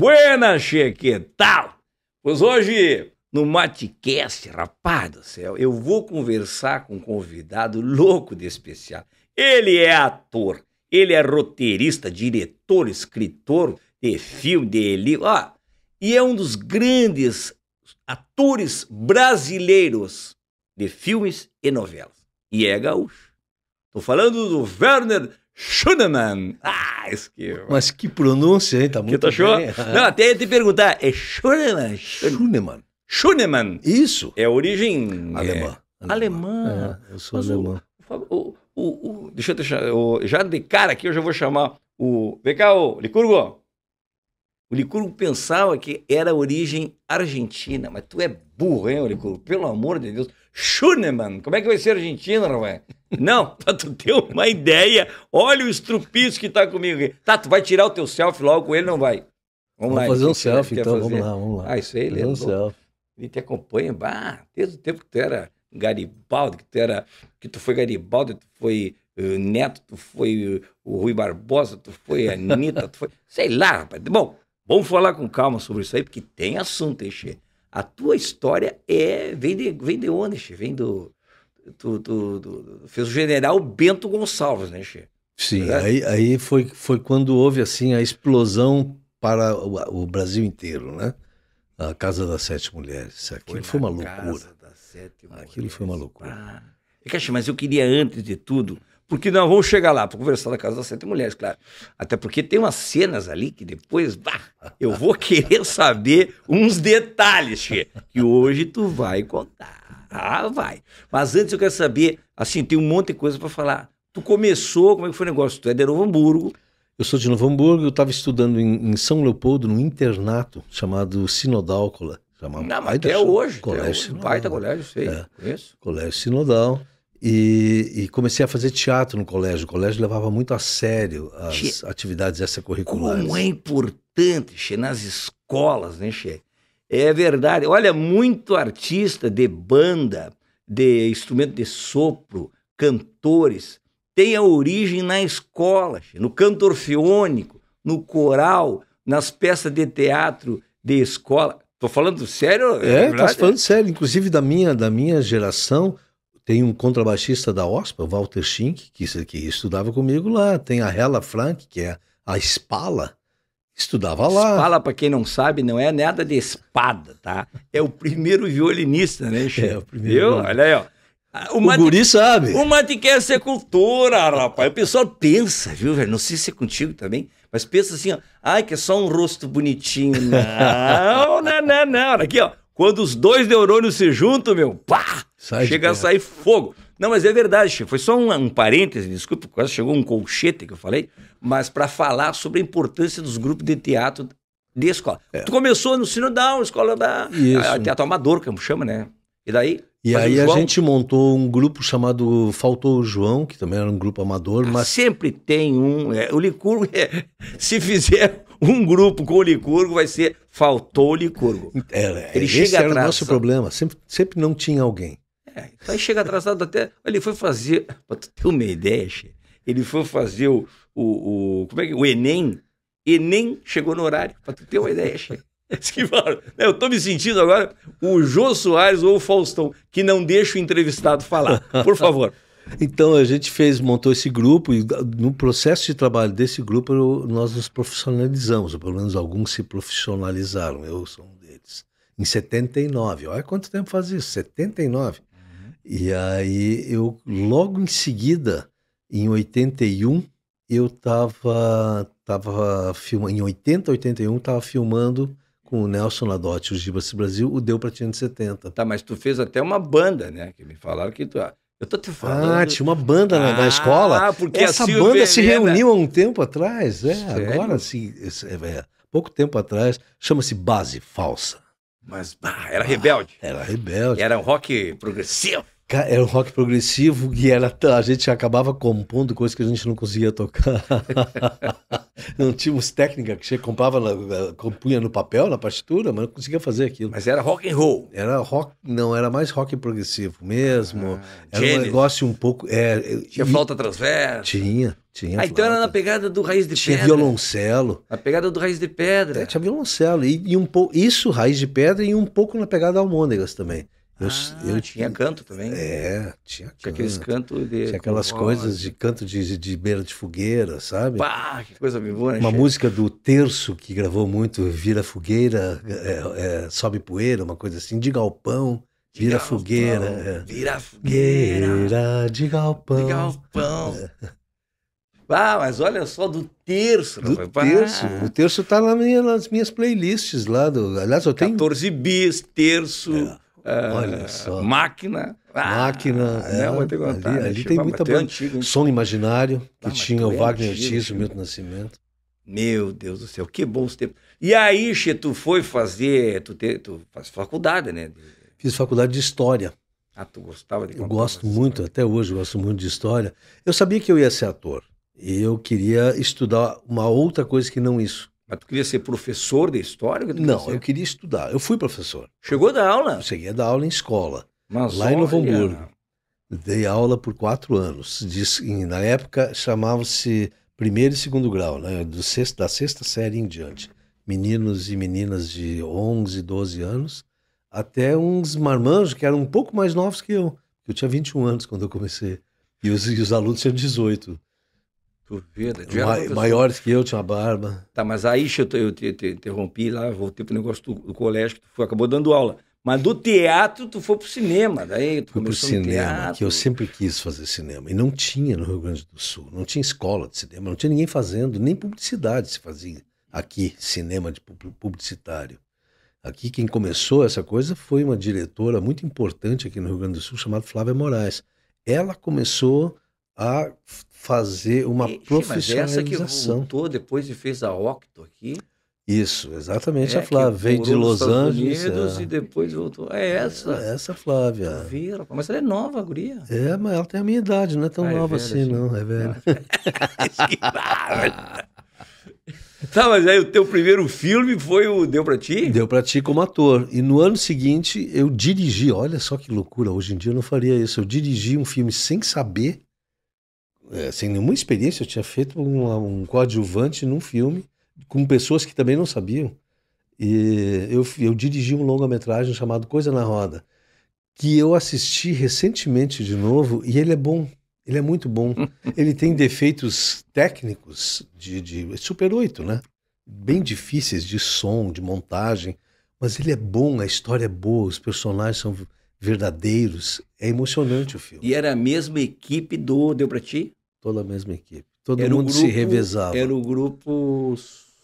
Buenas, che, que tal? Pois hoje, no Matcast, rapaz do céu, eu vou conversar com um convidado louco de especial. Ele é ator, ele é roteirista, diretor, escritor de filme, de livro, ó, e é um dos grandes atores brasileiros de filmes e novelas. E é gaúcho. Estou falando do Werner Schunemann. Ah, isso que... Mas que pronúncia, hein? Tá muito que tu achou? Bem. Não, ah. até ia te perguntar. É Schunemann? Schunemann. Schunemann. Isso. É origem... É, alemã. É... Alemã. É, eu sou Mas alemã. O, o, o, deixa eu deixar... já de cara aqui eu já vou chamar o... Vem cá, o Licurgo. O Licurgo pensava que era origem argentina, mas tu é burro, hein, Licurgo? Pelo amor de Deus. Schunemann. Como é que vai ser argentino, Argentina, Rafael? Não, pra tu ter uma ideia, olha o estrupício que tá comigo aqui. Tá, tu vai tirar o teu selfie logo com ele, não vai? Vamos, vamos lá. fazer um selfie, então, fazer. vamos lá, vamos lá. Ah, isso aí, Fazer é um selfie. ele te acompanha, bah, desde o tempo que tu era Garibaldi, que tu era, que tu foi Garibaldi, tu foi uh, Neto, tu foi uh, o Rui Barbosa, tu foi Anitta, tu foi, sei lá, rapaz. Bom, vamos falar com calma sobre isso aí, porque tem assunto, hein, a tua história é vem de, vem de onde, che? Vem do, do, do, do, Fez o general Bento Gonçalves, né, che? Sim, é aí, aí foi, foi quando houve assim a explosão para o, o Brasil inteiro, né? A Casa das Sete Mulheres. Aquilo foi, foi uma loucura. Casa das Sete Mulheres. Aquilo foi uma loucura. Ah. mas eu queria, antes de tudo, porque nós vamos chegar lá para conversar na Casa das Sete Mulheres, claro. Até porque tem umas cenas ali que depois, bah, eu vou querer saber uns detalhes, che, que hoje tu vai contar. Ah, vai. Mas antes eu quero saber, assim, tem um monte de coisa para falar. Tu começou, como é que foi o negócio? Tu é de Novo Hamburgo. Eu sou de Novo Hamburgo, eu estava estudando em, em, São Leopoldo, num internato chamado Sinodálcola. Chamava Não, mas até hoje. Colégio até Sinodal. Baita colégio, sei. É, Colégio Sinodal. E, e, comecei a fazer teatro no colégio. O colégio levava muito a sério as che... atividades extracurriculares. Como é importante, che, nas escolas, né, Che? É verdade. Olha, muito artista de banda, de instrumento de sopro, cantores, tem a origem na escola, che, no canto orfeônico, no coral, nas peças de teatro de escola. Tô falando sério? É, é tá falando é? sério. Inclusive da minha, da minha geração tem um contrabaixista da OSPA, Walter Schink, que, que estudava comigo lá. Tem a Hela Frank, que é a espala estudava lá. Espala, para quem não sabe, não é nada de espada, tá? É o primeiro violinista, né, Chico? É, o primeiro. Viu? Olha aí, ó. O, o guri sabe. O mate quer é ser cultura, rapaz. O pessoal pensa, viu, velho? Não sei se é contigo também, mas pensa assim, ó. Ai, que é só um rosto bonitinho. Não, não, não, não. Aqui, ó. Quando os dois neurônios se juntam, meu, pá! Sai Chega a sair fogo. Não, mas é verdade, foi só um, um parêntese, desculpa, quase chegou um colchete que eu falei, mas para falar sobre a importância dos grupos de teatro de escola. É. Tu começou no Sinodal, escola da a, a Teatro Amador, que chama, né? E daí? E aí a gente montou um grupo chamado Faltou o João, que também era um grupo amador, ah, mas... Sempre tem um, é, o Licurgo, é, se fizer um grupo com o Licurgo vai ser faltou o Licurgo. É, Ele esse chega era atrás, o nosso problema, sempre, sempre não tinha alguém. É, então aí chega atrasado até. Ele foi fazer, pra tu ter uma ideia, ele foi fazer o, o, o, como é que, o Enem. Enem chegou no horário, pra tu ter uma ideia, chefe. Eu tô me sentindo agora o Jô Soares ou o Faustão, que não deixa o entrevistado falar. Por favor. Então a gente fez, montou esse grupo e no processo de trabalho desse grupo nós nos profissionalizamos, ou pelo menos alguns se profissionalizaram, eu sou um deles. Em 79, olha quanto tempo faz isso, 79. E aí eu logo em seguida, em 81, eu tava tava filmando em 80, 81, tava filmando com o Nelson Ladotti, o Gibas Brasil, o Deu para Tinha de 70. Tá, mas tu fez até uma banda, né? Que me falaram que tu ah, eu tô te falando. Ah, tinha uma banda na, na ah, escola. Ah, porque essa banda Helena... se reuniu há um tempo atrás, é, Sério? agora sim, é, é, pouco tempo atrás, chama-se Base Falsa. Mas, bah, era rebelde. Ah, era rebelde. Era um rock progressivo. Era um rock progressivo e era, a gente acabava compondo coisas que a gente não conseguia tocar. não tínhamos técnica, que você comprava, eh, compunha no papel, na partitura, mas não conseguia fazer aquilo. Mas era rock and roll. Era rock, não, era mais rock progressivo mesmo. Ah, era um negócio um pouco... É, Tinha e, flauta transversa. Tinha. Tinha ah, então era na pegada do Raiz de tinha Pedra. Tinha violoncelo. A pegada do Raiz de Pedra. É, tinha violoncelo. E, e um pouco. Isso, Raiz de Pedra, e um pouco na pegada Almôndegas também. Eu, ah, eu tinha canto também. É, tinha canto. Tinha aqueles cantos de. Tinha aquelas coisas né? de canto de, de beira de fogueira, sabe? Pá, que coisa boa, né? Uma música do Terço que gravou muito, Vira Fogueira, é, é, Sobe Poeira, uma coisa assim, de galpão. vira galpão, fogueira. É. Vira fogueira. de galpão. De galpão. É. Ah, mas olha só, do terço. Do terço. Ah. O terço tá lá minha, nas minhas playlists lá. Do, aliás, eu tenho... 14 bis, terço. É. Uh, olha só. Máquina. Ah, máquina. Né, é, não, ali, contar, né, ali, ali tem muita banda. Antigo, Sono Imaginário, que ah, tinha o é Wagner Ortiz, o Milton Nascimento. Meu Deus do céu, que bons tempos. E aí, Xê, tu foi fazer. Tu, te, tu faz faculdade, né? Fiz faculdade de História. Ah, tu gostava de Eu gosto muito, história. até hoje, gosto muito de História. Eu sabia que eu ia ser ator eu queria estudar uma outra coisa que não isso. Mas tu queria ser professor de história? não, eu queria estudar. Eu fui professor. Chegou da aula? Eu cheguei a dar aula em escola. Mas lá olha... em Novo Hamburgo. Dei aula por quatro anos. Diz, na época chamava-se primeiro e segundo grau, né? Do sexto, da sexta série em diante. Meninos e meninas de 11, 12 anos, até uns marmanjos que eram um pouco mais novos que eu. Eu tinha 21 anos quando eu comecei. E os, e os alunos tinham 18. Tu vê, né? Ma pessoa... Maiores que eu, tinha barba. Tá, mas aí eu, te, eu te, te, interrompi lá, voltei pro negócio do, do colégio, que tu foi, acabou dando aula. Mas do teatro tu foi pro cinema, daí tu foi pro cinema, que eu sempre quis fazer cinema e não tinha no Rio Grande do Sul, não tinha escola de cinema, não tinha ninguém fazendo, nem publicidade se fazia aqui cinema de publicitário. Aqui quem começou essa coisa foi uma diretora muito importante aqui no Rio Grande do Sul chamada Flávia Moraes. Ela começou a fazer uma e, profissionalização. Sim, mas essa que voltou depois e fez a Octo aqui. Isso, exatamente é, a Flávia. Veio de Los Angeles. é. E depois voltou. É, é essa. É essa Flávia. Tá Vira, mas ela é nova, a guria. É, mas ela tem a minha idade, não é tão ah, é nova é assim, não. É velha. tá, mas aí o teu primeiro filme foi o Deu Pra Ti? Deu Pra Ti como ator. E no ano seguinte eu dirigi, olha só que loucura, hoje em dia eu não faria isso. Eu dirigi um filme sem saber é, sem nenhuma experiência, eu tinha feito um coadjuvante num filme com pessoas que também não sabiam. E eu, eu dirigi um longa-metragem chamado Coisa na Roda, que eu assisti recentemente de novo e ele é bom. Ele é muito bom. ele tem defeitos técnicos de, de é Super 8, né? Bem difíceis de som, de montagem. Mas ele é bom, a história é boa, os personagens são verdadeiros. É emocionante o filme. E era a mesma equipe do Deu Pra Ti? Toda a mesma equipe. Todo era mundo grupo, se revezava. Era o grupo.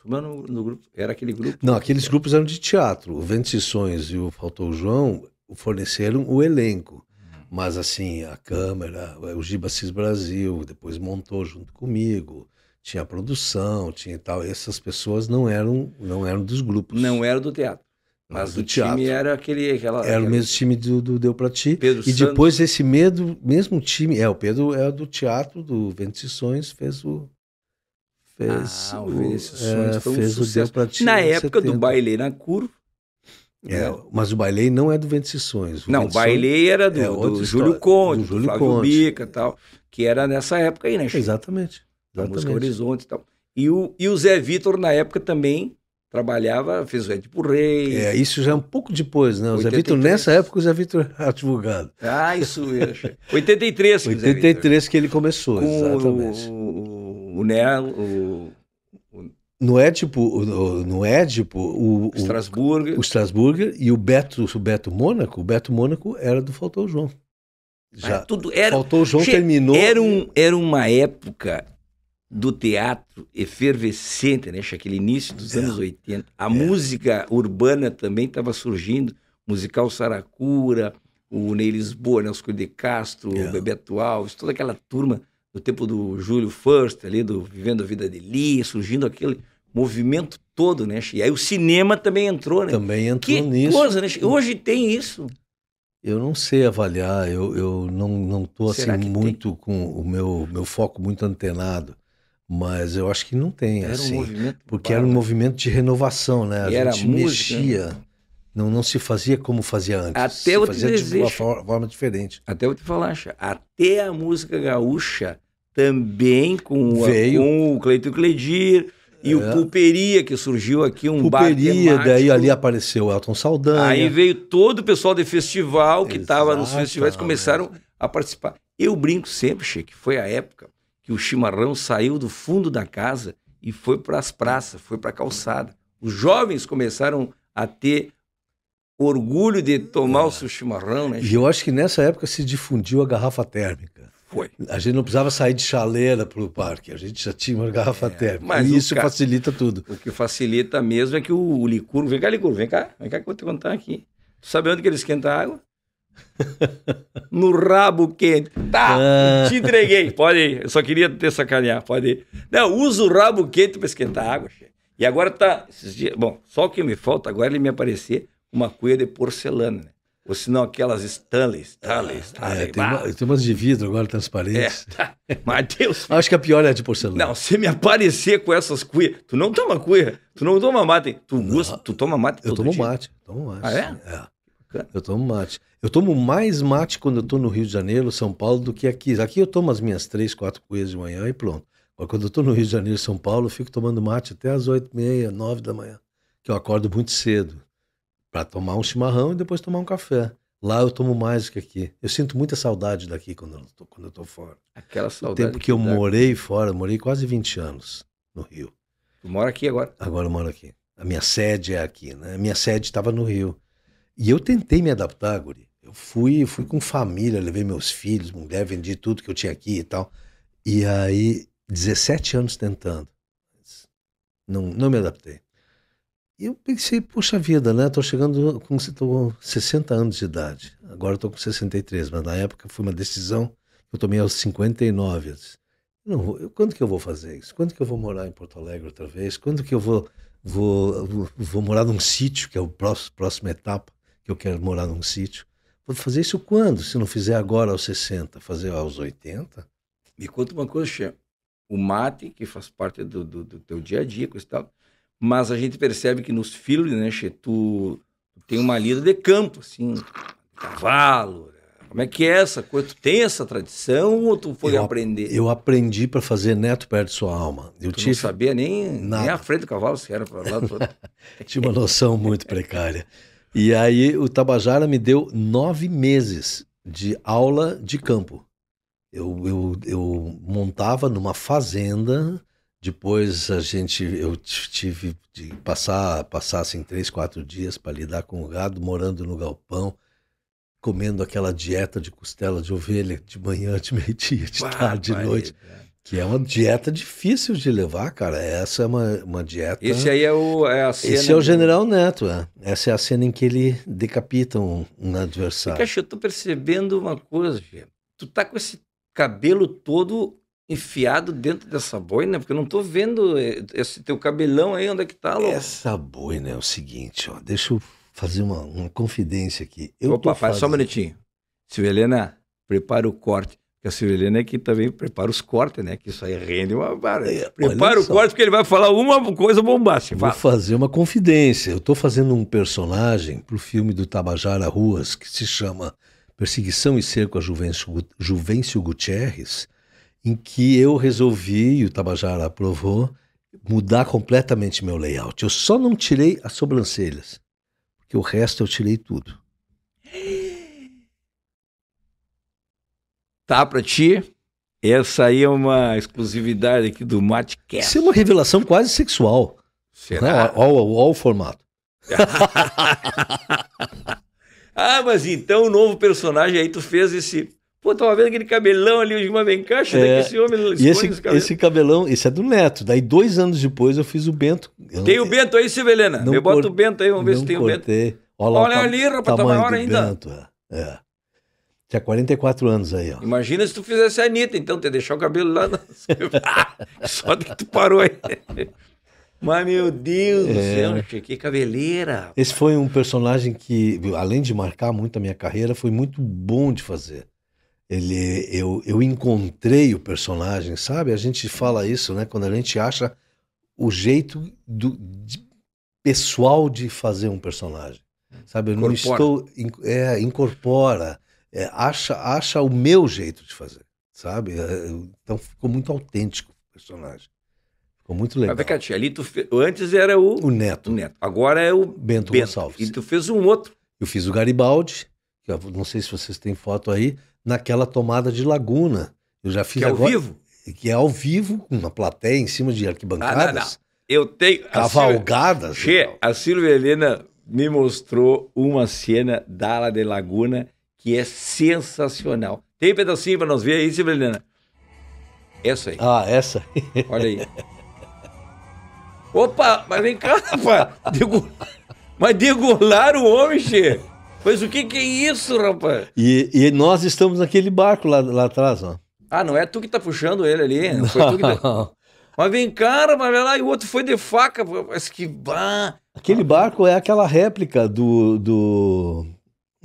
É no grupo, era aquele grupo. Não, aqueles grupos eram de teatro. O Ventos e Sonhos e o Faltou João forneceram o elenco. Hum. Mas assim, a Câmara, o Gibacis Brasil, depois montou junto comigo. Tinha produção, tinha tal. Essas pessoas não eram, não eram dos grupos. Não eram do teatro. Mas do o teatro. time era aquele. Aquela, era aquela... o mesmo time do, do Deu Pra Ti. Pedro e Santos. depois esse medo, mesmo time. É, o Pedro é do teatro, do e Vendições, fez o. Fez ah, o, Vendições é, foi um fez sucesso. o Deu Pra Ti. Na época 70. do baile na curva. É, né? mas o bailei não é do e Vendições. Não, o baile era do, é, do Júlio Conde, do, Júlio do Conte. Bica e tal. Que era nessa época aí, né? Chico? Exatamente. exatamente. A música Horizonte e tal. E o, e o Zé Vitor, na época, também trabalhava, fez o Ed por Rei. É, isso já é um pouco depois, né? O Zé Vitor, nessa época, o Zé Vitor era advogado. Ah, isso mesmo. 83 que 83 que ele começou, Com exatamente. O, o, o Nel, o... No Édipo, no, Édipo, o, Strasburger. É tipo, o, o é tipo Strasburger e o Beto, o Beto Mônaco, o Beto Mônaco era do Faltou João. Já, ah, tudo era, Faltou João che, terminou. Era, um, era uma época do teatro efervescente, né? Aquele início dos é. anos 80. A é. música urbana também estava surgindo, musical Saracura, o Ney Lisboa, Nelson Cunha de Castro, é. o Bebeto Alves, toda aquela turma do tempo do Júlio First, ali do Vivendo a Vida de Lee, surgindo aquele movimento todo, né? E aí o cinema também entrou, né? Também entrou que nisso. Coisa, né? Hoje tem isso. Eu não sei avaliar, eu, eu não estou assim muito tem? com o meu, meu foco muito antenado. Mas eu acho que não tem, era assim. Um movimento porque era um movimento de renovação, né? A e gente mexia. Né? Não, não se fazia como fazia antes. Até se fazia desejo, de uma forma diferente. Até eu te falar, até a música gaúcha também com, Veio. com o Cleiton Cledir e é. o Pulperia, que surgiu aqui, um Pulperia, daí ali apareceu o Elton Saldanha. Aí veio todo o pessoal de festival que estava nos festivais, começaram a participar. Eu brinco sempre, Che, que foi a época que o chimarrão saiu do fundo da casa e foi para as praças, foi para a calçada. Os jovens começaram a ter orgulho de tomar o seu chimarrão, né? E eu acho que nessa época se difundiu a garrafa térmica. Foi. A gente não precisava sair de chaleira para o parque, a gente já tinha uma garrafa é, térmica. Mas e isso ca... facilita tudo. O que facilita mesmo é que o, o licurgo. Vem cá, licurgo, vem cá, vem cá que eu vou te contar aqui. Tu sabe onde que ele esquenta a água? no rabo quente. Tá, ah. te entreguei. Pode ir. Eu só queria ter sacanear. Pode ir. Não, usa o rabo quente para esquentar a água. E agora tá. Dias, bom, só o que me falta agora é ele me aparecer uma cuia de porcelana, né? Ou senão aquelas Stanley, Stanley, ah, Stanley. É, tem, uma, tem umas de vidro agora transparentes. É, tá. Mas Deus. Acho que a pior é a de porcelana. Não, se me aparecer com essas cuias, tu não toma cuia, tu não toma mate, tu, usa, tu toma mate. Eu tomo dia. mate, tomo mate. Ah, é? É. Eu tomo mate. Eu tomo mais mate quando eu estou no Rio de Janeiro, São Paulo, do que aqui. Aqui eu tomo as minhas três, quatro coisas de manhã e pronto. Mas quando eu estou no Rio de Janeiro, São Paulo, eu fico tomando mate até as oito e meia, nove da manhã, que eu acordo muito cedo para tomar um chimarrão e depois tomar um café. Lá eu tomo mais que aqui. Eu sinto muita saudade daqui quando eu tô, quando eu tô fora. Aquela saudade. O tempo que, que eu dá. morei fora, morei quase 20 anos no Rio. Tu mora aqui agora? Agora eu moro aqui. A minha sede é aqui, né? A minha sede estava no Rio. E eu tentei me adaptar, Guri. Eu fui, fui com família, levei meus filhos, mulher, vendi tudo que eu tinha aqui e tal. E aí, 17 anos tentando. Não, não me adaptei. E eu pensei, poxa vida, né? Tô chegando com tô 60 anos de idade. Agora tô com 63, mas na época foi uma decisão que eu tomei aos 59. Eu disse, não, eu, quando que eu vou fazer isso? Quando que eu vou morar em Porto Alegre outra vez? Quando que eu vou vou, vou, vou morar num sítio, que é a próxima etapa, que eu quero morar num sítio. Vou fazer isso quando? Se não fizer agora aos 60, fazer aos 80? Me conta uma coisa, Xê. O mate, que faz parte do, do, do teu dia a dia, coisa e tal. Mas a gente percebe que nos filhos, né, Xê, tu, tem uma lida de campo, assim, cavalo, né? como é que é essa coisa? Tu tem essa tradição ou tu foi eu, aprender? Eu aprendi para fazer neto perto de sua alma. Eu tu tive... não sabia nem, nem a frente do cavalo se era para lá. Tinha uma noção muito precária. E aí o Tabajara me deu nove meses de aula de campo. Eu, eu, eu montava numa fazenda, depois a gente eu tive de passar, passar assim, três, quatro dias para lidar com o gado, morando no galpão, comendo aquela dieta de costela de ovelha de manhã, de meio-dia, de tarde, de noite. Cara. Que é uma dieta difícil de levar, cara. Essa é uma, uma dieta. Esse aí é, o, é a cena. Esse é o General Neto, é. Essa é a cena em que ele decapita um, um adversário. Caixa, eu tô percebendo uma coisa, Gê. Tu tá com esse cabelo todo enfiado dentro dessa boina? Né? Porque eu não tô vendo é, esse teu cabelão aí, onde é que tá, louco? Essa boina é o seguinte, ó. Deixa eu fazer uma, uma confidência aqui. Eu Opa, faz fazendo... só um minutinho. Silvia Helena, prepara o corte a Cirilene é que também prepara os cortes, né? Que isso aí rende uma barra. É, prepara o corte porque ele vai falar uma coisa bombástica. Vou fazer uma confidência. Eu estou fazendo um personagem para o filme do Tabajara Ruas que se chama Perseguição e Cerco a Juvencio, Gutierrez, em que eu resolvi, e o Tabajara aprovou, mudar completamente meu layout. Eu só não tirei as sobrancelhas, porque o resto eu tirei tudo. tá para ti. Essa aí é uma exclusividade aqui do Matcast. Isso é uma revelação quase sexual. Será? Olha né? o formato. ah, mas então o novo personagem aí, tu fez esse. Pô, tava vendo aquele cabelão ali, hoje vem cá, é, esse homem e esse, esse, cabelo. esse cabelão, esse é do Neto. Daí dois anos depois eu fiz o Bento. Eu tem o Bento aí, Silvelena. Eu cor... boto o Bento aí, vamos ver se tem cortei. o Bento. Olha, Olha ali, rapaz, tá maior ainda. Bento, é. é. Tinha 44 anos aí, ó. Imagina se tu fizesse a Anitta, então, ter deixar o cabelo lá. Na... Só que tu parou aí. Mas, meu Deus é. do céu, que cabeleira. Esse pai. foi um personagem que, além de marcar muito a minha carreira, foi muito bom de fazer. Ele, eu, eu encontrei o personagem, sabe? A gente fala isso, né? Quando a gente acha o jeito do, de, pessoal de fazer um personagem, sabe? Eu incorpora. não estou... É, incorpora é, acha, acha o meu jeito de fazer, sabe? É, é, então ficou muito autêntico o personagem. Ficou muito legal. Mas, Cati, ali tu fe... antes era o... O, Neto. o... Neto. Agora é o Bento, Bento Gonçalves. E tu fez um outro. Eu fiz o Garibaldi, que eu não sei se vocês têm foto aí, naquela tomada de Laguna. Eu já fiz que é agora... ao vivo? Que é ao vivo, com uma plateia em cima de arquibancadas. Ah, não, não. Eu tenho. Cavalgadas. A Silvia, Helena me mostrou uma cena da Ala de Laguna que é sensacional. Tem um pedacinho para nós ver aí, Sibelina? Essa aí. Ah, essa. Olha aí. Opa, mas vem cá, rapaz. Mas degolar o homem, che. Mas o que, que é isso, rapaz? E, e nós estamos naquele barco lá, lá atrás, ó. Ah, não é tu que tá puxando ele ali? Não, não. foi tu que... Mas vem cá, mas vai lá, e o outro foi de faca. parece que bah. Aquele barco é aquela réplica do, do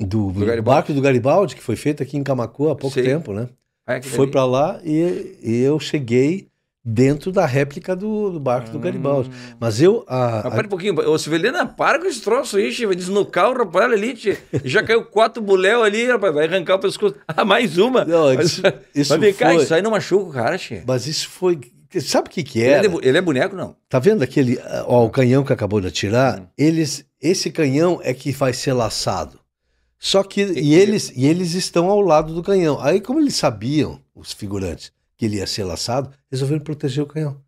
do, do, barco do Garibaldi, que foi feito aqui em Camacu há pouco tempo, né? É foi para lá e, e, eu cheguei dentro da réplica do, do barco hum. do Garibaldi. Mas eu. A, Mas a... um pouquinho, ô Silvelina, para com esse troço aí, vai no o rapaz ali, tchê. já caiu quatro buléu ali, rapaz, vai arrancar o pescoço. Ah, mais uma. Não, isso, Mas, isso, vai ficar, foi... isso aí não machuca o cara, tchê. Mas isso foi. Sabe o que que é? Ele, ele, é boneco, não? Tá vendo aquele, ó, o canhão que acabou de atirar? Hum. Eles, esse canhão é que vai ser laçado. Só que e eles, e eles estão ao lado do canhão. Aí, como eles sabiam, os figurantes, que ele ia ser laçado, resolveram proteger o canhão.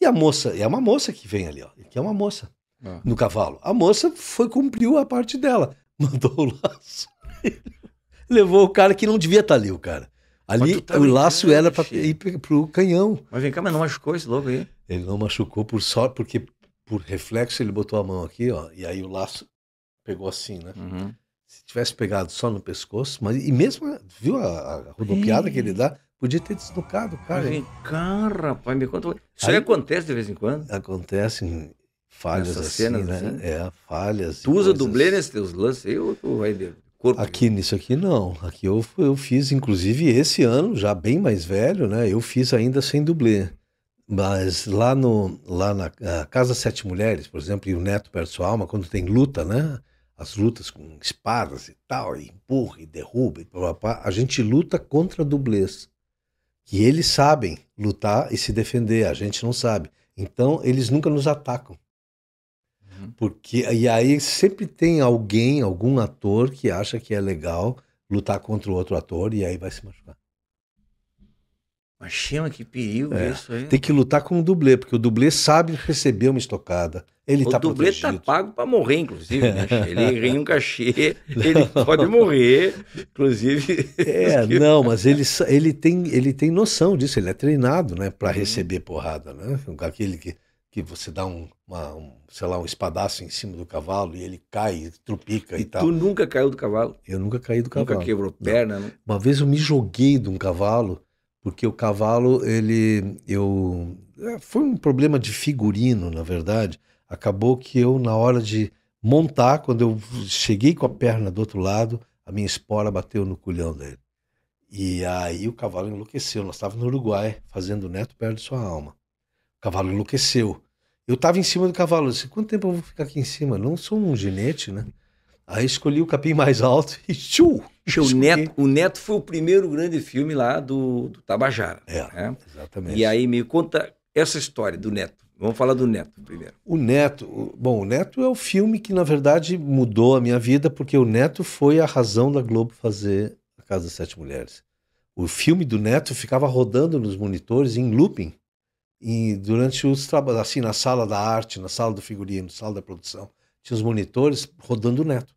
E a moça, e é uma moça que vem ali, ó, que é uma moça ah. no cavalo. A moça foi cumpriu a parte dela, mandou o laço, levou o cara que não devia estar tá ali, o cara. Ali tá o laço era para ir pro canhão. Mas vem cá, mas não machucou esse louco aí? Ele não machucou por sorte, porque por reflexo ele botou a mão aqui, ó, e aí o laço pegou assim, né? Uhum tivesse pegado só no pescoço, mas e mesmo, viu a, a rodopiada Ei. que ele dá, podia ter deslocado o cara. Vem cara, rapaz, me conta. Isso aí, aí, acontece de vez em quando? Acontece falhas Nessas assim, cenas, né? Assim. É, falhas. Tu usa coisas... dublê nesses teus lances aí ou tu vai de corpo? Aqui, nisso aqui não. Aqui eu, eu fiz, inclusive esse ano, já bem mais velho, né? Eu fiz ainda sem dublê. Mas lá, no, lá na ah, Casa Sete Mulheres, por exemplo, e o Neto Perto Sua Alma, quando tem luta, né? as lutas com espadas e tal, e empurra e derruba e blá. a gente luta contra dublês. Que eles sabem lutar e se defender, a gente não sabe. Então, eles nunca nos atacam. Uhum. Porque, e aí sempre tem alguém, algum ator que acha que é legal lutar contra o outro ator e aí vai se machucar. Achei, chama que perigo é, isso aí. Tem que lutar com o dublê, porque o dublê sabe receber uma estocada. Ele o tá dublê tá protegido. tá pago para morrer, inclusive. Né? Ele ganha um cachê, ele pode morrer, inclusive. É, não, mas ele, ele, tem, ele tem noção disso, ele é treinado, né, para uhum. receber porrada, né? Aquele que, que você dá um, uma, um, sei lá, um espadaço em cima do cavalo e ele cai, trupica e, e tal. Tu nunca caiu do cavalo? Eu nunca caí do cavalo. Nunca quebrou perna? Não. Não. Né? Uma vez eu me joguei de um cavalo porque o cavalo, ele. eu é, Foi um problema de figurino, na verdade. Acabou que eu, na hora de montar, quando eu cheguei com a perna do outro lado, a minha espora bateu no culhão dele. E aí o cavalo enlouqueceu. Nós estávamos no Uruguai, fazendo neto perde sua alma. O cavalo enlouqueceu. Eu estava em cima do cavalo. Eu disse, quanto tempo eu vou ficar aqui em cima? Não sou um ginete, né? Aí escolhi o capim mais alto e tchu! O Neto, o Neto foi o primeiro grande filme lá do, do Tabajara. É, né? exatamente. E aí me conta essa história do Neto. Vamos falar do Neto primeiro. O Neto, bom, o Neto é o filme que na verdade mudou a minha vida, porque o Neto foi a razão da Globo fazer A Casa das Sete Mulheres. O filme do Neto ficava rodando nos monitores em looping. E durante os trabalhos, assim, na sala da arte, na sala do figurino, na sala da produção, tinha os monitores rodando o Neto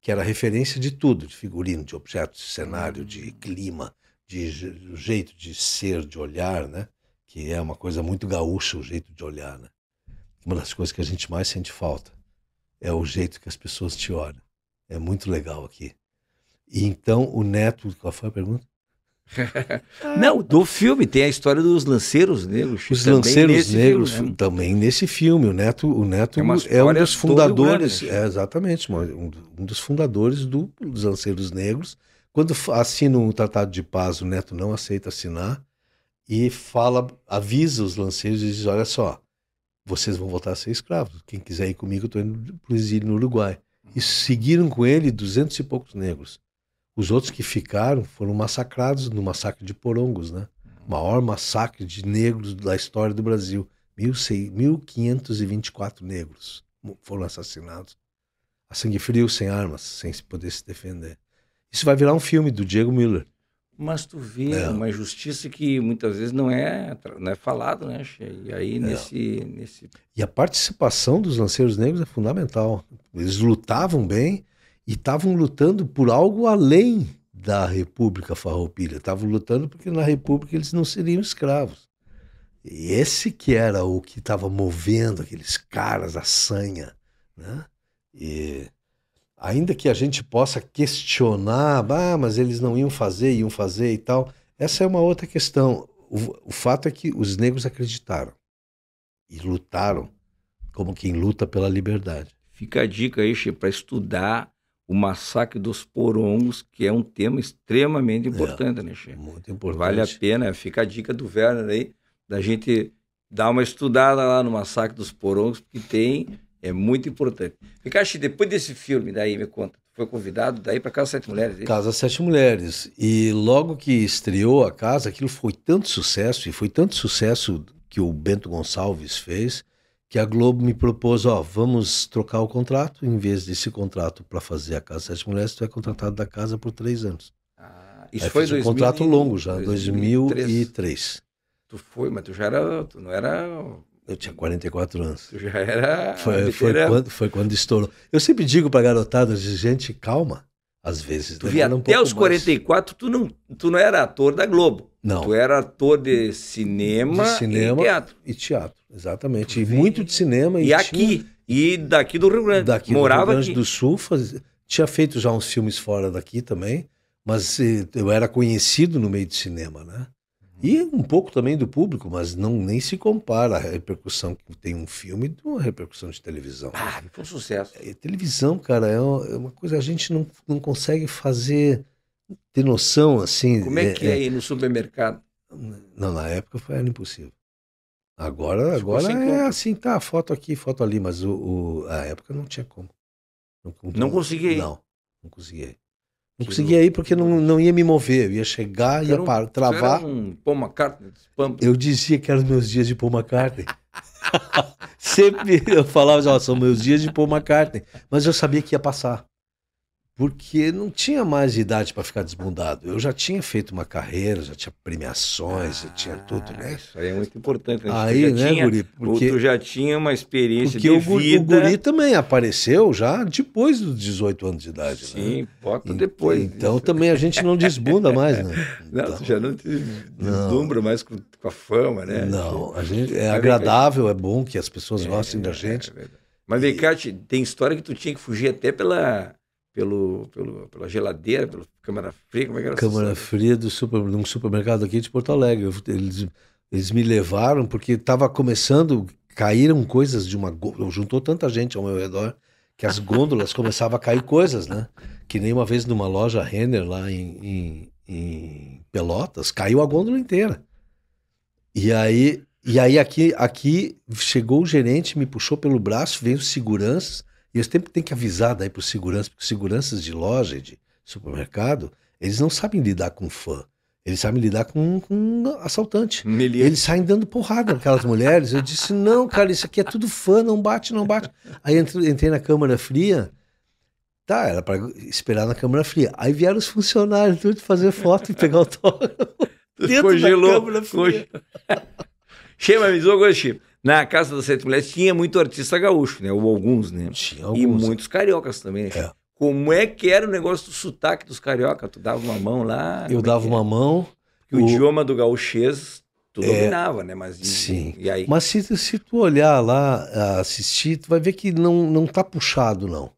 que era referência de tudo, de figurino, de objeto, de cenário, de hum. clima, de jeito de ser, de olhar, né? Que é uma coisa muito gaúcha o jeito de olhar, né? Uma das coisas que a gente mais sente falta é o jeito que as pessoas te olham. É muito legal aqui. E então o neto, qual foi a pergunta? Não, do filme tem a história dos lanceiros negros. Os lanceiros negros filme, né? também nesse filme. O Neto, o Neto é, é um dos fundadores, né? é, exatamente, um, um, dos fundadores do, dos lanceiros negros. Quando assina um tratado de paz, o Neto não aceita assinar e fala, avisa os lanceiros e diz: olha só, vocês vão voltar a ser escravos. Quem quiser ir comigo, eu estou indo para o exílio no Uruguai. E seguiram com ele duzentos e poucos negros. Os outros que ficaram foram massacrados no massacre de Porongos, né? O maior massacre de negros da história do Brasil. 1.524 negros foram assassinados. A sangue frio, sem armas, sem poder se defender. Isso vai virar um filme do Diego Miller. Mas tu vê é. uma injustiça que muitas vezes não é, não é falado, né, E aí é. nesse, nesse. E a participação dos lanceiros negros é fundamental. Eles lutavam bem, e estavam lutando por algo além da República Farroupilha. Estavam lutando porque na República eles não seriam escravos. E esse que era o que estava movendo aqueles caras, a sanha, né? E ainda que a gente possa questionar, ah, mas eles não iam fazer, iam fazer e tal, essa é uma outra questão. O, o fato é que os negros acreditaram e lutaram como quem luta pela liberdade. Fica a dica aí, para estudar o massacre dos porongos, que é um tema extremamente é, importante, é, né, Che? Muito importante. Vale a pena, fica a dica do Werner aí, da gente dar uma estudada lá no massacre dos porongos, que tem, é muito importante. Ficaste depois desse filme, daí me conta, foi convidado daí para Casa Sete Mulheres. Hein? É casa Sete Mulheres. E logo que estreou a casa, aquilo foi tanto sucesso, e foi tanto sucesso que o Bento Gonçalves fez, que a Globo me propôs, ó, vamos trocar o contrato, em vez desse contrato para fazer a Casa Sete Mulheres, tu é contratado da casa por três anos. Ah, isso Aí foi um contrato longo já, 2003. 2003. Tu foi, mas tu já era, tu não era... Eu tinha 44 anos. Tu já era... Foi, foi, quando, foi quando estourou. Eu sempre digo pra garotada, gente, calma, às vezes. Tu via um até os 44, tu não, tu não era ator da Globo. Não. Tu era ator de cinema, de cinema e teatro. E teatro. Exatamente. E muito de cinema. E, e aqui. E daqui do Rio Grande. Daqui Morava do Rio Grande aqui. do Sul. Faz... Tinha feito já uns filmes fora daqui também. Mas eh, eu era conhecido no meio de cinema, né? Uhum. E um pouco também do público, mas não nem se compara a repercussão que tem um filme de uma repercussão de televisão. Ah, foi um sucesso. É, televisão, cara, é uma é coisa a gente não, não consegue fazer, ter noção assim. Como é, é que é, é ir no supermercado? Não, na época foi, era impossível. Agora, agora é conta. assim, tá, foto aqui, foto ali, mas o, o a época não tinha como. Não, não, não conseguia ir? Não, não conseguia ir. Não consegui conseguia ir porque não, não ia me mover, eu ia chegar, ia um, parar, travar. Era um Paul McCartney? Eu dizia que eram meus dias de Paul McCartney. Sempre eu falava, assim, ó, são meus dias de Paul McCartney. Mas eu sabia que ia passar porque não tinha mais idade para ficar desbundado. Eu já tinha feito uma carreira, já tinha premiações, ah, já tinha tudo, né? É, isso aí é muito importante. Né? Aí, já né, tinha, Guri? Porque tu já tinha uma experiência porque de o, O Guri também apareceu já depois dos 18 anos de idade. Né? Sim, né? bota depois. Então também a gente não desbunda mais, né? Então, não, tu já não te deslumbra mais com, com, a fama, né? Não, a gente, é agradável, é bom que as pessoas é, gostem é, da gente. É Mas, Vecate, tem história que tu tinha que fugir até pela pelo, pelo, pela geladeira, pela câmara fria, como é que era? Câmara fria do super, de um supermercado aqui de Porto Alegre. Eles, eles me levaram porque estava começando, caíram coisas de uma... Juntou tanta gente ao meu redor que as gôndolas começavam a cair coisas, né? Que nem uma vez numa loja Renner lá em, em, em Pelotas, caiu a gôndola inteira. E aí, e aí aqui, aqui chegou o gerente, me puxou pelo braço, veio os seguranças, e eu sempre tenho que avisar daí para os seguranças, porque seguranças de loja, de supermercado, eles não sabem lidar com fã. Eles sabem lidar com, com um assaltante. Eles saem dando porrada naquelas mulheres. Eu disse, não, cara, isso aqui é tudo fã, não bate, não bate. Aí entrei na Câmara Fria. Tá, era para esperar na Câmara Fria. Aí vieram os funcionários tudo fazer foto e pegar o toque Dentro Congelou. da Câmara Fria. Congelou. me avisou, Chico na Casa das Sete Mulheres tinha muito artista gaúcho, né? Ou alguns, né? Tinha alguns. E muitos cariocas também, né? É. Como é que era o negócio do sotaque dos cariocas? Tu dava uma mão lá? Eu é dava uma mão. O, o, idioma do gauchês tu é... dominava, né? Mas, Sim. E, e aí... Mas se, se tu olhar lá, assistir, tu vai ver que não, não tá puxado, não.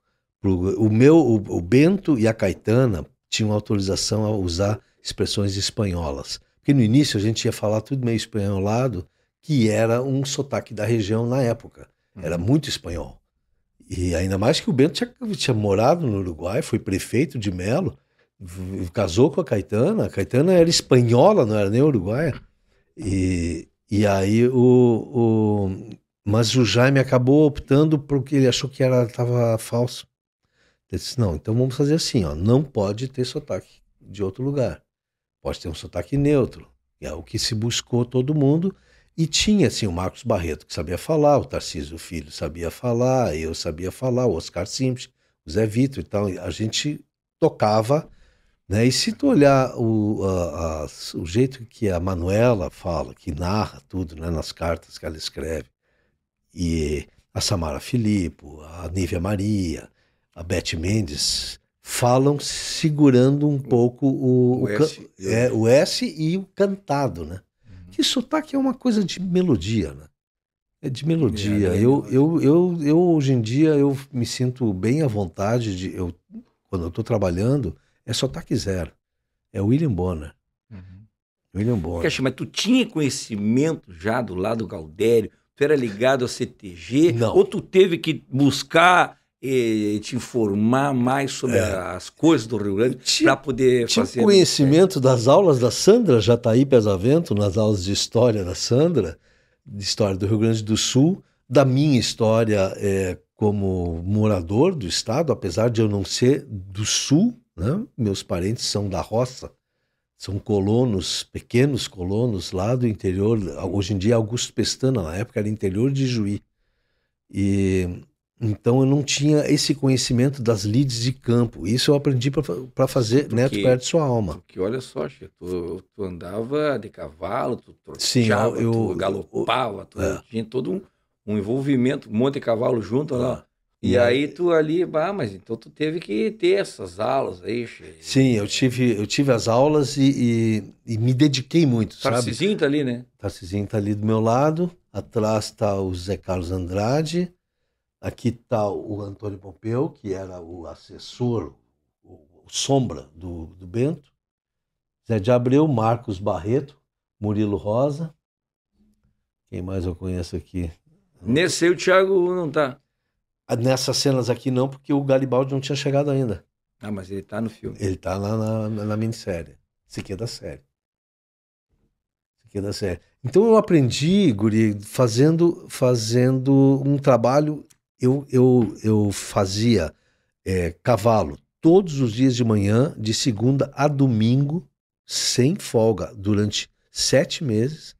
O meu, o, o Bento e a Caetana tinham autorização a usar expressões espanholas. Porque no início a gente ia falar tudo meio espanholado, que era um sotaque da região na época. Uhum. Era muito espanhol. E ainda mais que o Bento tinha, tinha morado no Uruguai, foi prefeito de Melo, casou com a Caetana. A Caetana era espanhola, não era nem uruguaia. E, e aí o, o mas o Jaime acabou optando porque ele achou que era estava falso. Ele disse não, então vamos fazer assim, ó, não pode ter sotaque de outro lugar. Pode ter um sotaque neutro. É o que se buscou todo mundo e tinha, assim, o Marcos Barreto, que sabia falar, o Tarcísio Filho sabia falar, eu sabia falar, o Oscar Simples, o Zé Vitor e tal. A gente tocava, né? E se tu olhar o, a, a, o jeito que a Manuela fala, que narra tudo, né? Nas cartas que ela escreve, e a Samara Filippo, a Nívia Maria, a Beth Mendes, falam segurando um pouco o, o, o, S. É, o S e o cantado, né? Que sotaque é uma coisa de melodia, né? É de melodia. É, é eu, eu, eu, eu, hoje em dia, eu me sinto bem à vontade de. Eu, quando eu estou trabalhando, é sotaque zero. É William Bonner. Uhum. William Bonner. mas tu tinha conhecimento já do lado do Galdério? Tu era ligado a CTG? Não. Ou tu teve que buscar e te informar mais sobre é. as coisas do Rio Grande para poder tinha fazer. conhecimento das aulas da Sandra já tá aí Pesavento, nas aulas de história da Sandra, de história do Rio Grande do Sul, da minha história é, como morador do estado, apesar de eu não ser do Sul, né? meus parentes são da roça, são colonos, pequenos colonos lá do interior. Hoje em dia, Augusto Pestana, na época, era interior de Juí. E então eu não tinha esse conhecimento das leads de campo. Isso eu aprendi para fazer porque, Neto Perde Sua Alma. Porque olha só, tu, tu, andava de cavalo, tu troteava, eu, tu galopava, tu é. tinha todo um, um, envolvimento, monte de cavalo junto lá. É. Né? E é. aí tu ali, ah, mas então tu teve que ter essas aulas aí, che. Sim, eu tive, eu tive as aulas e, e, e me dediquei muito, Tarcizinho sabe? tá ali, né? Tarcizinho tá ali do meu lado, atrás tá o Zé Carlos Andrade, Aqui está o Antônio Pompeu, que era o assessor, o, o sombra do, do Bento. Zé de Abreu, Marcos Barreto, Murilo Rosa. Quem mais eu conheço aqui? Nesse aí o Thiago não tá. Ah, nessas cenas aqui não, porque o Garibaldi não tinha chegado ainda. Ah, mas ele tá no filme. Ele tá lá na, na, na minissérie. Isso aqui é da série. Isso aqui é da série. Então eu aprendi, Guri, fazendo, fazendo um trabalho eu, eu, eu fazia é, cavalo todos os dias de manhã, de segunda a domingo, sem folga, durante sete meses,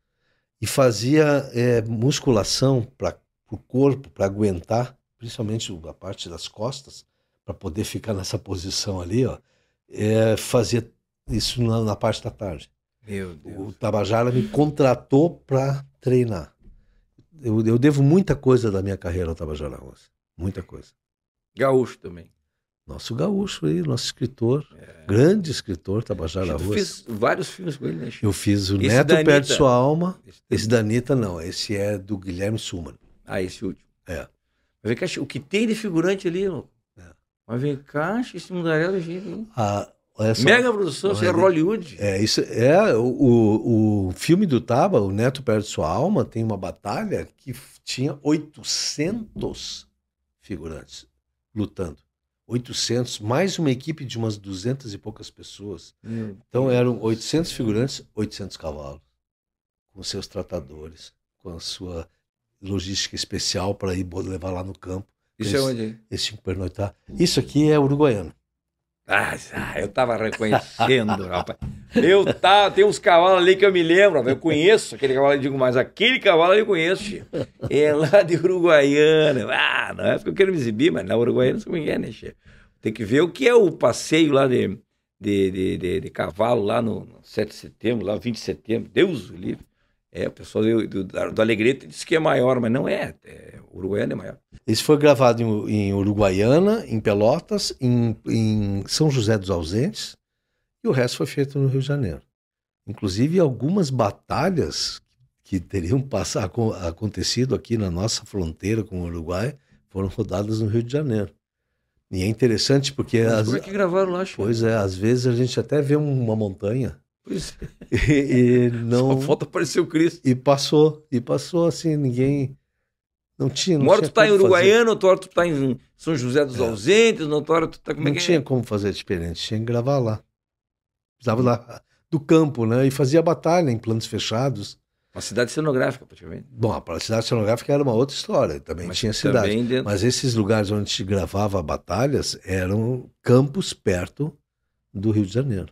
e fazia é, musculação para o corpo, para aguentar, principalmente a parte das costas, para poder ficar nessa posição ali, ó, é, fazia isso na, na parte da tarde. Meu Deus. O Tabajara me contratou para treinar eu, eu devo muita coisa da minha carreira ao Tabajara 11. Muita coisa. Gaúcho também. Nosso gaúcho aí, nosso escritor, é. grande escritor, Tabajara Ruas. Eu fiz vários filmes com ele, né? Eu fiz O esse Neto Perde Sua Alma. Esse, esse da Anitta, não. Esse é do Guilherme Suman. Ah, esse último. É. Mas vem cá, o que tem de figurante ali, irmão? É. Mas vem cá, esse mundaréu, hein? Ah, essa, Mega produção, isso é Hollywood. É, isso é o, o, o filme do Taba, O Neto Perde Sua Alma, tem uma batalha que tinha 800 figurantes lutando. 800, mais uma equipe de umas 200 e poucas pessoas. Então eram 800 figurantes, 800 cavalos, com seus tratadores, com a sua logística especial para ir levar lá no campo. Isso é onde? Esse Isso aqui é uruguaiano. Ah, eu tava reconhecendo, rapaz. Eu tá, tem uns cavalos ali que eu me lembro, eu conheço aquele cavalo, eu digo, mas aquele cavalo eu conheço, Chico. É lá de Uruguaiana. Ah, não é porque eu quero me exibir, mas na Uruguaiana você conhece, né, Chico? Tem que ver o que é o passeio lá de, de, de, de, de cavalo, lá no, no 7 de setembro, lá 20 de setembro. Deus o livre. É, o pessoal do, do, do Alegrete diz que é maior, mas não é. é Uruguaiana é maior. Esse foi gravado em, em Uruguaiana, em Pelotas, em, em, São José dos Ausentes, e o resto foi feito no Rio de Janeiro. Inclusive, algumas batalhas que teriam passado, acontecido aqui na nossa fronteira com o Uruguai foram rodadas no Rio de Janeiro. E é interessante porque. Mas as, como é que gravaram lá, acho? Pois é, às vezes a gente até vê uma montanha e, e, não. Só falta aparecer o Cristo. E passou, e passou assim, ninguém. Não tinha. Não uma hora tu tá em Uruguaiana, outra hora tu tá em São José dos é. Ausentes, outra hora tu tá. Como é não é tinha como fazer diferente, tinha que gravar lá. Precisava lá do campo, né? E fazia batalha em planos fechados. Uma cidade cenográfica, praticamente. Bom, a cidade cenográfica era uma outra história, também Mas tinha cidade. Também dentro... Mas esses lugares onde se gravava batalhas eram campos perto do Rio de Janeiro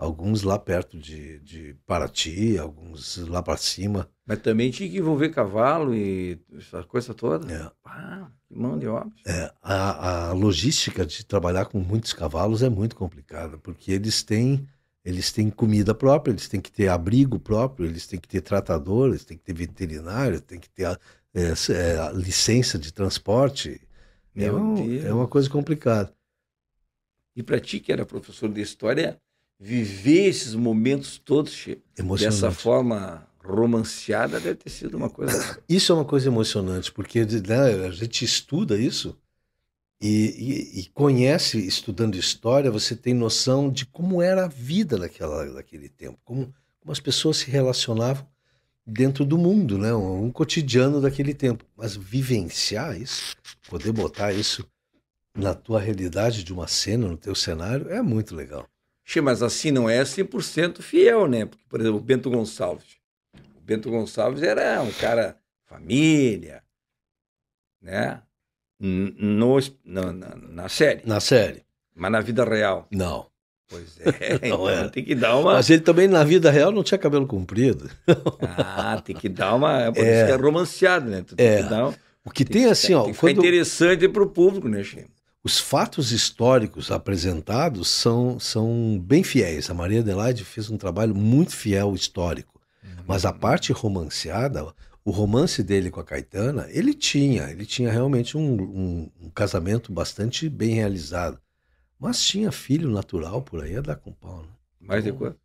alguns lá perto de, de Paraty, alguns lá para cima. Mas também tinha que envolver cavalo e essa coisa toda? É. Ah, mão de obra. É, a, a logística de trabalhar com muitos cavalos é muito complicada, porque eles têm, eles têm comida própria, eles têm que ter abrigo próprio, eles têm que ter tratador, eles têm que ter veterinário, têm que ter a, é, a é, licença de transporte. Meu é, um, é uma coisa complicada. E para ti, que era professor de história, viver esses momentos todos, dessa forma romanceada deve ter sido uma coisa. Isso é uma coisa emocionante, porque né, a gente estuda isso e, e, e, conhece, estudando história, você tem noção de como era a vida naquela daquele tempo, como, como as pessoas se relacionavam dentro do mundo, né? Um, um cotidiano daquele tempo. Mas vivenciar isso, poder botar isso na tua realidade de uma cena, no teu cenário, é muito legal. Xê, mas assim não é 100% fiel, né? Porque, por exemplo, o Bento Gonçalves. O Bento Gonçalves era um cara família, né? No, na, na série. Na série. Mas na vida real. Não. Pois é, não então é. tem que dar uma. Mas ele também na vida real não tinha cabelo comprido. ah, tem que dar uma. É por é. isso é romanceado, né? Tu tem é. que dar um... O que tem, assim, tem assim, ó. Tem que quando... interessante para o público, né, Chico? os fatos históricos apresentados são, são bem fiéis. A Maria Adelaide fez um trabalho muito fiel histórico, uhum. mas a parte romanceada, o romance dele com a Caetana, ele tinha, ele tinha realmente um, um, um casamento bastante bem realizado. Mas tinha filho natural por aí a dar com pau, né? Mais de quanto?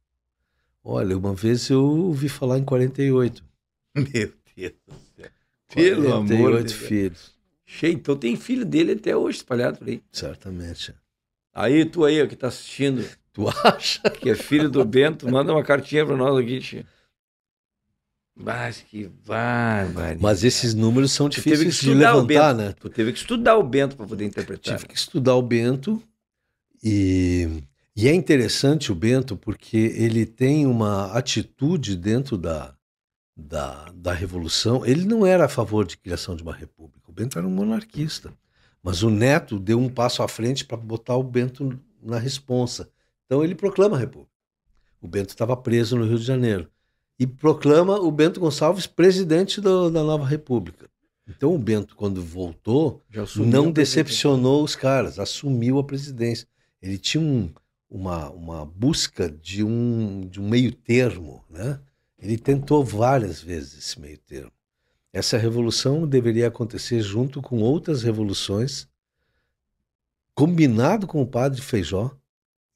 Olha, uma vez eu ouvi falar em 48. Meu Deus do céu. Pelo 48 amor de Deus. filhos. Cheio. Então tem filho dele até hoje espalhado por aí. Certamente. Aí tu aí, que tá assistindo. Tu acha? Que é filho do Bento, manda uma cartinha para nós aqui, tio. Mas que bárbaro. Mas esses números são difíceis de levantar, né? Tu teve que estudar o Bento para poder interpretar. Tive que estudar o Bento e, e é interessante o Bento porque ele tem uma atitude dentro da, da, da Revolução. Ele não era a favor de criação de uma república. Bento era um monarquista. Mas o Neto deu um passo à frente para botar o Bento na responsa. Então ele proclama a República. O Bento estava preso no Rio de Janeiro. E proclama o Bento Gonçalves presidente do, da nova República. Então o Bento, quando voltou, não decepcionou os caras, assumiu a presidência. Ele tinha um, uma, uma busca de um, de um meio termo, né? Ele tentou várias vezes esse meio termo. Essa revolução deveria acontecer junto com outras revoluções, combinado com o padre Feijó,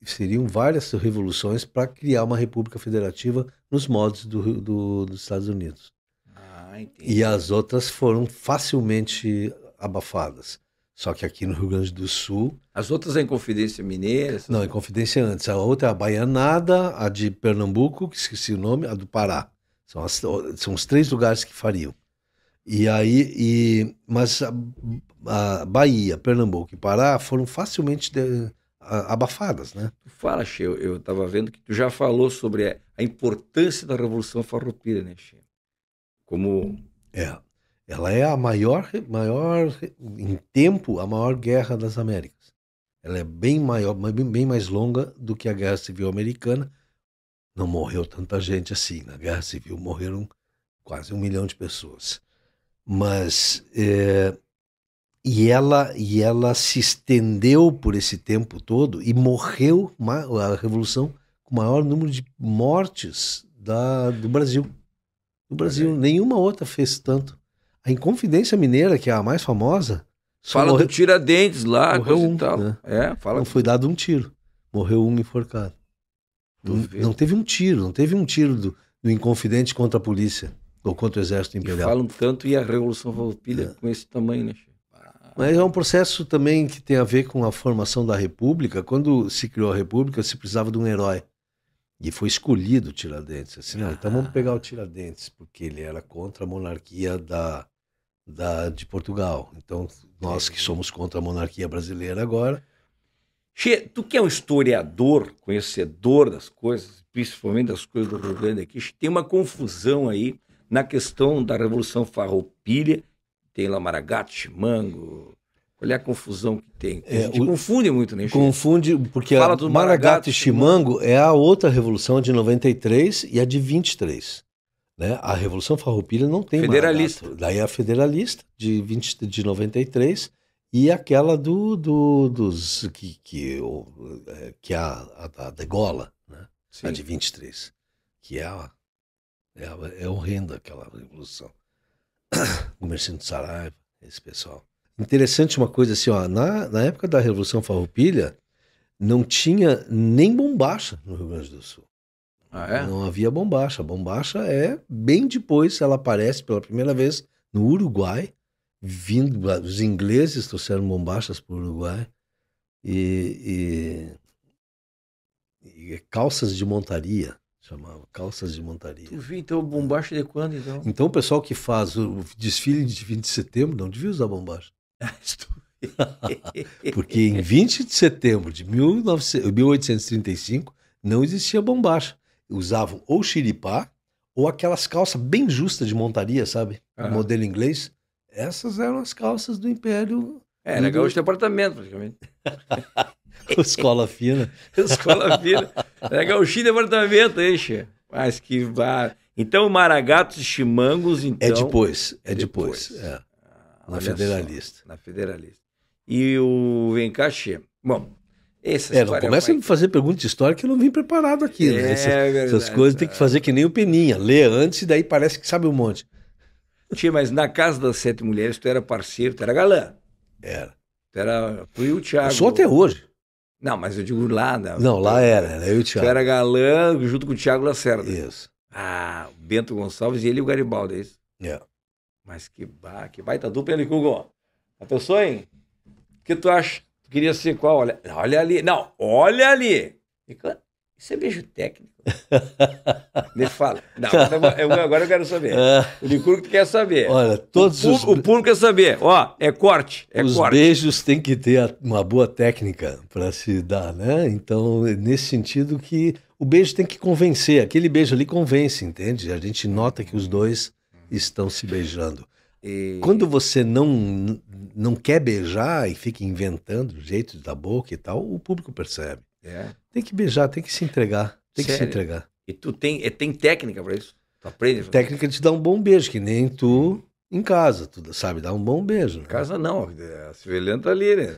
seriam várias revoluções para criar uma república federativa nos modos do, do, dos Estados Unidos. Ah, e as outras foram facilmente abafadas. Só que aqui no Rio Grande do Sul. As outras é Inconfidência Mineira? Essas... Não, Inconfidência antes. A outra é a Baianada, a de Pernambuco, que esqueci o nome, a do Pará. São, as, são os três lugares que fariam. E aí, e, mas a, a Bahia, Pernambuco e Pará foram facilmente de, a, abafadas, né? Tu fala, Che, eu estava vendo que tu já falou sobre a, a importância da Revolução Farroupilha, né, Che? Como... É, ela é a maior, maior, em tempo, a maior guerra das Américas. Ela é bem maior, bem mais longa do que a Guerra Civil Americana. Não morreu tanta gente assim. Na Guerra Civil morreram quase um milhão de pessoas. Mas é, e ela e ela se estendeu por esse tempo todo e morreu a revolução com o maior número de mortes da, do Brasil. Do Brasil, nenhuma outra fez tanto. A Inconfidência Mineira, que é a mais famosa, fala morreu, do Tiradentes lá, morreu um, né? É, fala. Não foi dado um tiro, morreu um enforcado. Não, não, teve um tiro, não teve um tiro do, do Inconfidente contra a polícia ou contra o exército imperial. E falam tanto e a Revolução Farroupilha é. com esse tamanho, né? Mas é um processo também que tem a ver com a formação da República. Quando se criou a República, se precisava de um herói. E foi escolhido o Tiradentes. Assim, então vamos ah. pegar o Tiradentes, porque ele era contra a monarquia da, da, de Portugal. Então, nós que somos contra a monarquia brasileira agora. Che, tu que é um historiador, conhecedor das coisas, principalmente das coisas do Rio Grande aqui, tem uma confusão aí na questão da Revolução Farroupilha, tem lá Maragatti, Mango, olha a confusão que tem. É, o, confunde muito, né? Confunde, porque Fala a e Chimango é a outra revolução de 93 e a de 23. Né? A Revolução Farroupilha não tem Federalista. Maragato. Daí a Federalista de, 20, de 93 e aquela do, do dos que, que, é, que é a, a, a degola, né? a de 23, que é a é, é horrenda aquela revolução. O Comerciante Saraiva, esse pessoal. Interessante uma coisa assim, ó, na, na época da Revolução Farroupilha, não tinha nem bombacha no Rio Grande do Sul. Ah, é? Não havia bombacha. bombacha é bem depois, ela aparece pela primeira vez no Uruguai, vindo, ah, os ingleses trouxeram bombachas para o Uruguai, e, e, e calças de montaria, Chamava calças de montaria. Tu vi, então, bombacha de quando, então? Então, o pessoal que faz o desfile de 20 de setembro não devia usar bombacha. Porque em 20 de setembro de 19... 1835 não existia bombacha. Usavam ou xiripá ou aquelas calças bem justas de montaria, sabe? Uhum. Modelo inglês. Essas eram as calças do Império. É, era do... gaúcho de apartamento, praticamente. Escola fina. Escola fina. É gauchinho de apartamento, hein, Xê? Mas que bar. Então, Maragatos e Chimangos, é então... É depois, é depois. depois. É. Ah, na Olha Federalista. Só, na Federalista. E o Vem cá, Xê? Bom, essa é, não começa a fazer pergunta de história que eu não vim preparado aqui. Né? É, essas, verdade, essas coisas tem que é. fazer que nem o Peninha. Lê antes e daí parece que sabe um monte. Tia, mas na Casa das Sete Mulheres tu era parceiro, tu era galã. Era. Tu era tu e o Thiago. Eu sou até hoje. Não, mas eu digo lá. Não, não lá era, era eu e o Thiago. Tu era galã junto com o Thiago Lacerda. Isso. Ah, o Bento Gonçalves e ele e o Garibaldi, é isso? É. Mas que, ba... que baita dupla, ele, Google. A pessoa, hein? O que tu acha? Tu queria ser qual? Olha, olha ali. Não, olha ali. E, isso é beijo técnico. Me fala. Não, agora eu quero saber. É. O Licurgo quer saber. Olha, todos o, os... o público quer saber. Ó, é corte, é os corte. beijos têm que ter uma boa técnica para se dar, né? Então, é nesse sentido que o beijo tem que convencer. Aquele beijo ali convence, entende? A gente nota que os dois estão se beijando. E... Quando você não, não quer beijar e fica inventando o jeito da boca e tal, o público percebe. É. Tem que beijar, tem que se entregar. Tem Sério? que se entregar. E tu tem, tem técnica para isso? Tu aprende? Pra... Técnica de dar um bom beijo, que nem tu em casa, tu sabe, dar um bom beijo. Né? Em casa não, a Silvelena tá ali, né?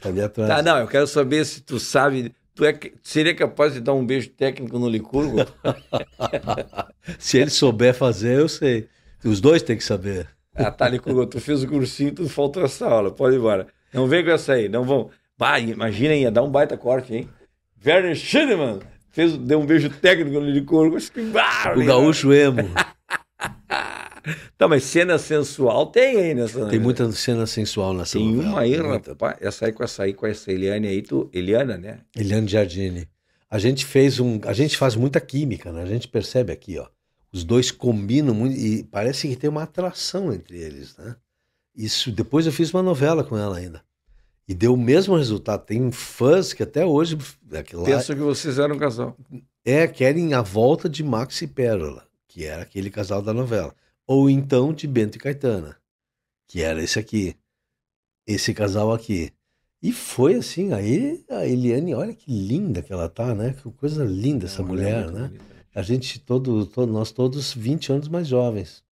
Tá ali atrás. Tá, não, eu quero saber se tu sabe. Tu é, seria capaz de dar um beijo técnico no Licurgo? se ele souber fazer, eu sei. Os dois têm que saber. Ah, tá, Licurgo, tu fez o cursinho, tu faltou essa aula, pode ir embora. Não vem com essa aí, não vão. Bah, imagina, ia dar um baita corte, hein? Werner Schiedemann fez, deu um beijo técnico no de couro. O gaúcho emo. tá, mas cena sensual tem aí nessa. Tem muita cena sensual nessa Tem novela, uma aí, tem rapaz. Essa aí com essa aí com essa Eliane aí, tu. Eliana, né? Eliane Giardini. A gente fez um. A gente faz muita química, né? A gente percebe aqui, ó. Os dois combinam muito e parece que tem uma atração entre eles, né? Isso, depois eu fiz uma novela com ela ainda. E deu o mesmo resultado. Tem fãs que até hoje. Aquela... É Pensam que vocês eram um casal. É, querem a volta de Max e Pérola, que era aquele casal da novela. Ou então de Bento e Caetana, que era esse aqui. Esse casal aqui. E foi assim, aí a Eliane, olha que linda que ela tá, né? Que coisa linda é essa é mulher, mulher né? Bonita. Né? A gente, todo, todo, nós todos 20 anos mais jovens.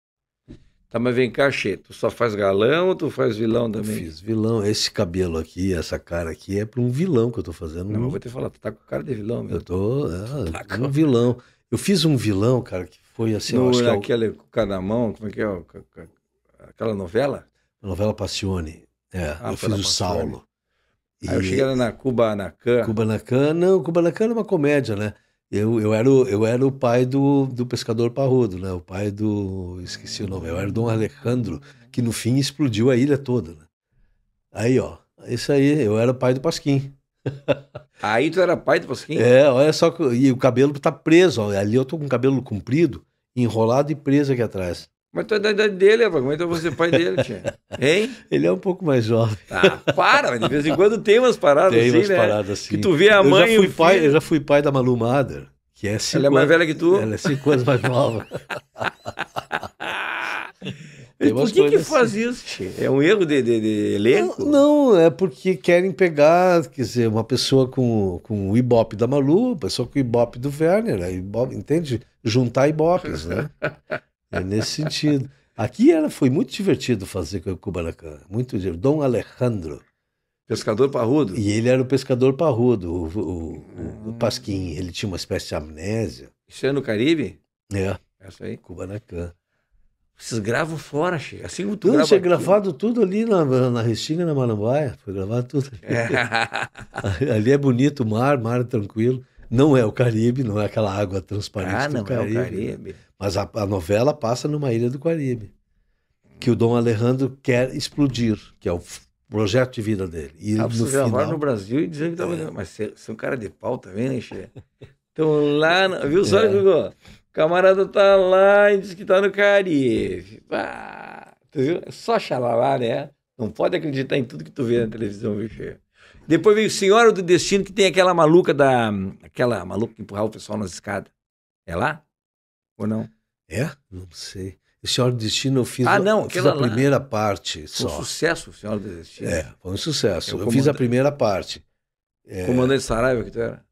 Tá, mas vem cá, Che, tu só faz galão ou tu faz vilão também? Eu fiz vilão. Esse cabelo aqui, essa cara aqui, é pra um vilão que eu tô fazendo. Não, mas vou te falar, tu tá com cara de vilão mesmo. Eu tô, é, tá um vilão. Eu fiz um vilão, cara, que foi assim... No, eu aquele, é, é o... mão como é que é? Aquela novela? A novela Passione, é. Ah, eu fiz o Saulo. Aí eu cheguei lá na Cuba Anacan, não, Cuba Anacan é uma comédia, né? Eu, eu, era, o, eu era o pai do, do pescador parrudo, né? O pai do. Esqueci o nome, eu era o Dom Alejandro, que no fim explodiu a ilha toda, né? Aí, ó. Isso aí, eu era o pai do Pasquim. Aí tu era pai do Pasquim? É, olha só. E o cabelo tá preso, ó, Ali eu tô com o cabelo comprido, enrolado e preso aqui atrás. Mas tu é da idade dele, rapaz. Como é que eu vou ser pai dele, tia? Hein? Ele é um pouco mais jovem. Ah, para, de vez em quando tem umas paradas tem assim, umas né? paradas assim. Que tu vê a mãe. Eu já fui, pai, filho. eu já fui pai da Malu Mader, que é cinco Ela é mais velha que tu? Ela é cinco anos mais nova. Por que, que assim. faz isso, tia? É um erro de, de, de elenco? Não, não, é porque querem pegar, quer dizer, uma pessoa com, com o Ibope da Malu, pessoa com o Ibope do Werner, Ibope, entende? Juntar Ibopes, né? É nesse sentido. Aqui era, foi muito divertido fazer com o Kubanacan. Muito divertido. Dom Alejandro. Pescador parrudo. E ele era o pescador parrudo, o, o, hum. o Pasquim. Ele tinha uma espécie de amnésia. Isso é no Caribe? É. Essa aí? Kubanacan. Vocês gravam fora, Chico? Assim como tudo Não, grava gravado tudo ali na, na Restinga, na Marambaia. Foi gravado tudo ali. É. ali é bonito o mar, mar tranquilo. Não é o Caribe, não é aquela água transparente ah, do é Caribe. É Caribe. Mas a, a, novela passa numa ilha do Caribe, que o Dom Alejandro quer explodir, que é o projeto de vida dele. E ah, no final... no Brasil e dizer que tá estava... É. Mas você, você é um cara de pau também, né, Xê? Então lá... Viu só, é. O camarada tá lá e diz que tá no Caribe. Ah, tu viu? É só lá, né? Não pode acreditar em tudo que tu vê na televisão, Xê? Depois veio Senhora do Destino, que tem aquela maluca da. Aquela maluca que empurrava o pessoal nas escadas. É lá? Ou não? É? Não sei. Senhora do Destino eu fiz, ah, não, eu fiz a lá. primeira parte só. Foi um sucesso, Senhora do Destino. É, foi um sucesso. Eu, é eu fiz a primeira parte. É... Comandante Saraiva que tu era?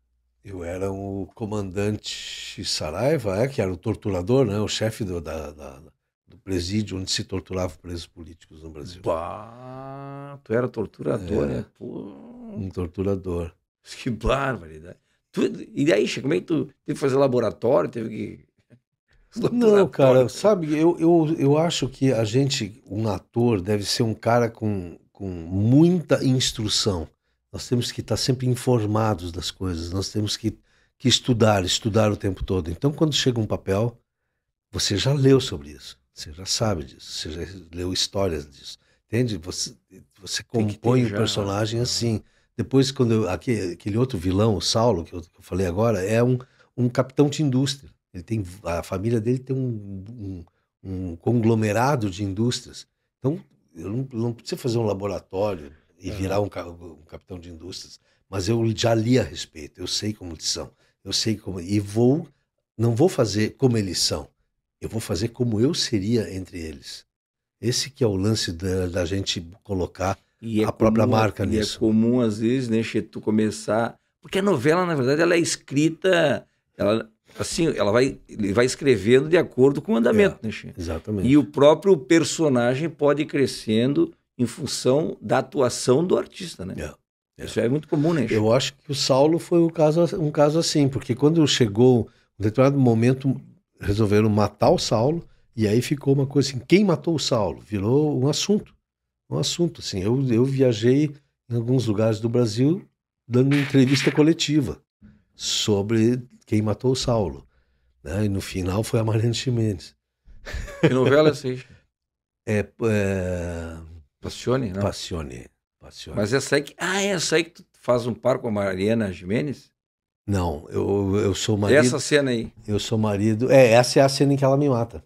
Eu era o comandante Saraiva, é, que era o torturador, né? O chefe do, da, da, do presídio onde se torturava presos políticos no Brasil. Bah, tu era torturador, é. né? Pô um torturador. Que barbaridade. Tu, e aí, como é que tu teve que fazer laboratório? Teve que. Não, cara, sabe, eu, eu, eu acho que a gente, um ator, deve ser um cara com, com muita instrução. Nós temos que estar sempre informados das coisas, nós temos que, que estudar, estudar o tempo todo. Então, quando chega um papel, você já leu sobre isso, você já sabe disso, você já leu histórias disso, entende? Você, você compõe o um personagem né? assim. Depois, quando eu, aquele, aquele outro vilão, o Saulo, que eu, que eu falei agora, é um, um capitão de indústria. Ele tem, a família dele tem um, um, um conglomerado de indústrias. Então, eu não, não precisa fazer um laboratório e é. virar um, um, capitão de indústrias, mas eu já li a respeito, eu sei como eles são, eu sei como. E vou, não vou fazer como eles são, eu vou fazer como eu seria entre eles. Esse que é o lance da, da gente colocar e é a própria comum, marca e é nisso. é comum, às vezes, né, Che, tu começar. Porque a novela, na verdade, ela é escrita. Ela, assim, ela vai, ele vai escrevendo de acordo com o andamento, é, né, Che? Exatamente. E o próprio personagem pode ir crescendo em função da atuação do artista, né? É. é. Isso é muito comum, né? Che? Eu acho que o Saulo foi um caso, um caso assim, porque quando chegou um determinado momento, resolveram matar o Saulo, e aí ficou uma coisa assim: quem matou o Saulo? Virou um assunto um assunto. Assim, eu, eu viajei em alguns lugares do Brasil dando entrevista coletiva sobre quem matou o Saulo. Né? E no final foi a Mariana Chimenez. Que novela assiste? É, é... Passione, né? Passione. Passione. Mas essa aí que... Ah, é, essa aí que tu faz um par com a Mariana Jimenez? Não, eu, eu sou marido... Essa cena aí? Eu sou marido... É, essa é a cena em que ela me mata.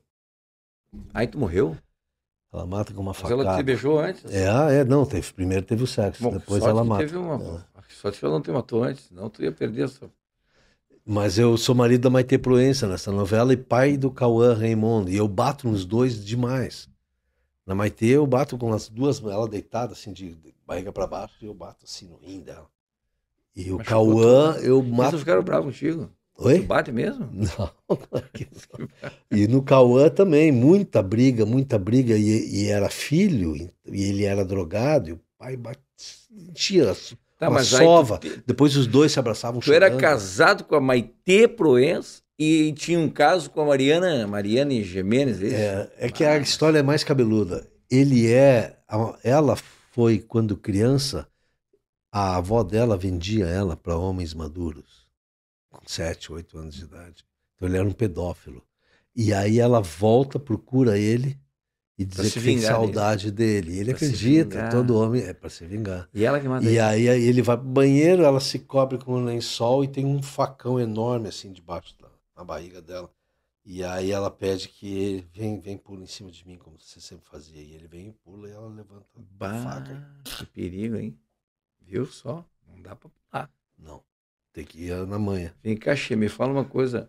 Aí tu morreu? Ela mata com uma facada. Mas ela te beijou antes? É, ah, é não, teve, primeiro teve o sexo, Bom, depois ela mata. Teve uma, é. que ela não te matou antes, não tu ia perder sua... Mas eu sou marido da Maite Proença nessa novela e pai do Cauã Raymond. E eu bato nos dois demais. Na Maite eu bato com as duas, ela deitada assim, de, barriga para baixo, e eu bato assim no rim dela. E o Cauã, eu mato. Vocês ficaram bravos contigo? Oi? Tu bate mesmo? Não, E no Cauã também, muita briga, muita briga. E, e, era filho, e ele era drogado, e o pai batia tá, uma sova. Tu... Depois os dois se abraçavam Tu chorando. era casado com a Maitê Proença e tinha um caso com a Mariana, Mariane Gemenes. É isso? É, é que ah. a história é mais cabeluda. Ele é... Ela foi, quando criança, a avó dela vendia ela para homens maduros sete, oito anos de idade. Então ele era um pedófilo. E aí ela volta, procura ele e dizer que tem saudade dele. dele. Ele pra acredita, todo homem é para se vingar. E ela que manda. E ele. aí ele vai pro banheiro, ela se cobre com um lençol e tem um facão enorme assim debaixo da na barriga dela. E aí ela pede que ele vem, vem pula em cima de mim, como você sempre fazia. E ele vem e pula e ela levanta bah, a faca. Que perigo, hein? Viu só? Não dá pra pular. Não. Tem que ir na manhã. Vem cá, Xê, me fala uma coisa.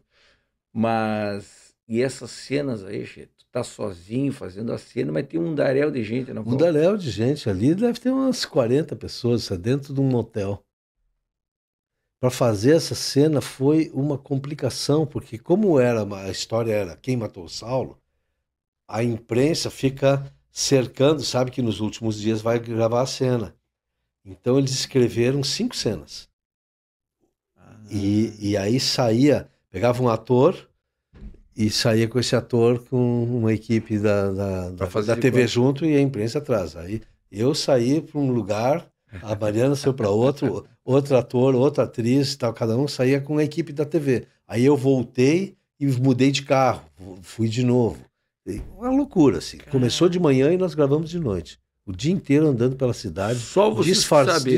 Mas. E essas cenas aí, Xê? Tu tá sozinho fazendo a cena, mas tem um daréu de gente na Um daréu de gente ali, deve ter umas 40 pessoas é dentro de um motel. Para fazer essa cena foi uma complicação, porque como era a história era quem matou o Saulo, a imprensa fica cercando, sabe que nos últimos dias vai gravar a cena. Então eles escreveram cinco cenas. E, e aí saía, pegava um ator e saía com esse ator com uma equipe da, da, da, da TV junto e a imprensa atrás. Aí eu saí para um lugar, a Mariana saiu para outro, outro ator, outra atriz, tal, cada um saía com a equipe da TV. Aí eu voltei e mudei de carro, fui de novo. Uma loucura, assim. Caramba. Começou de manhã e nós gravamos de noite. O dia inteiro andando pela cidade. Só você disfarce,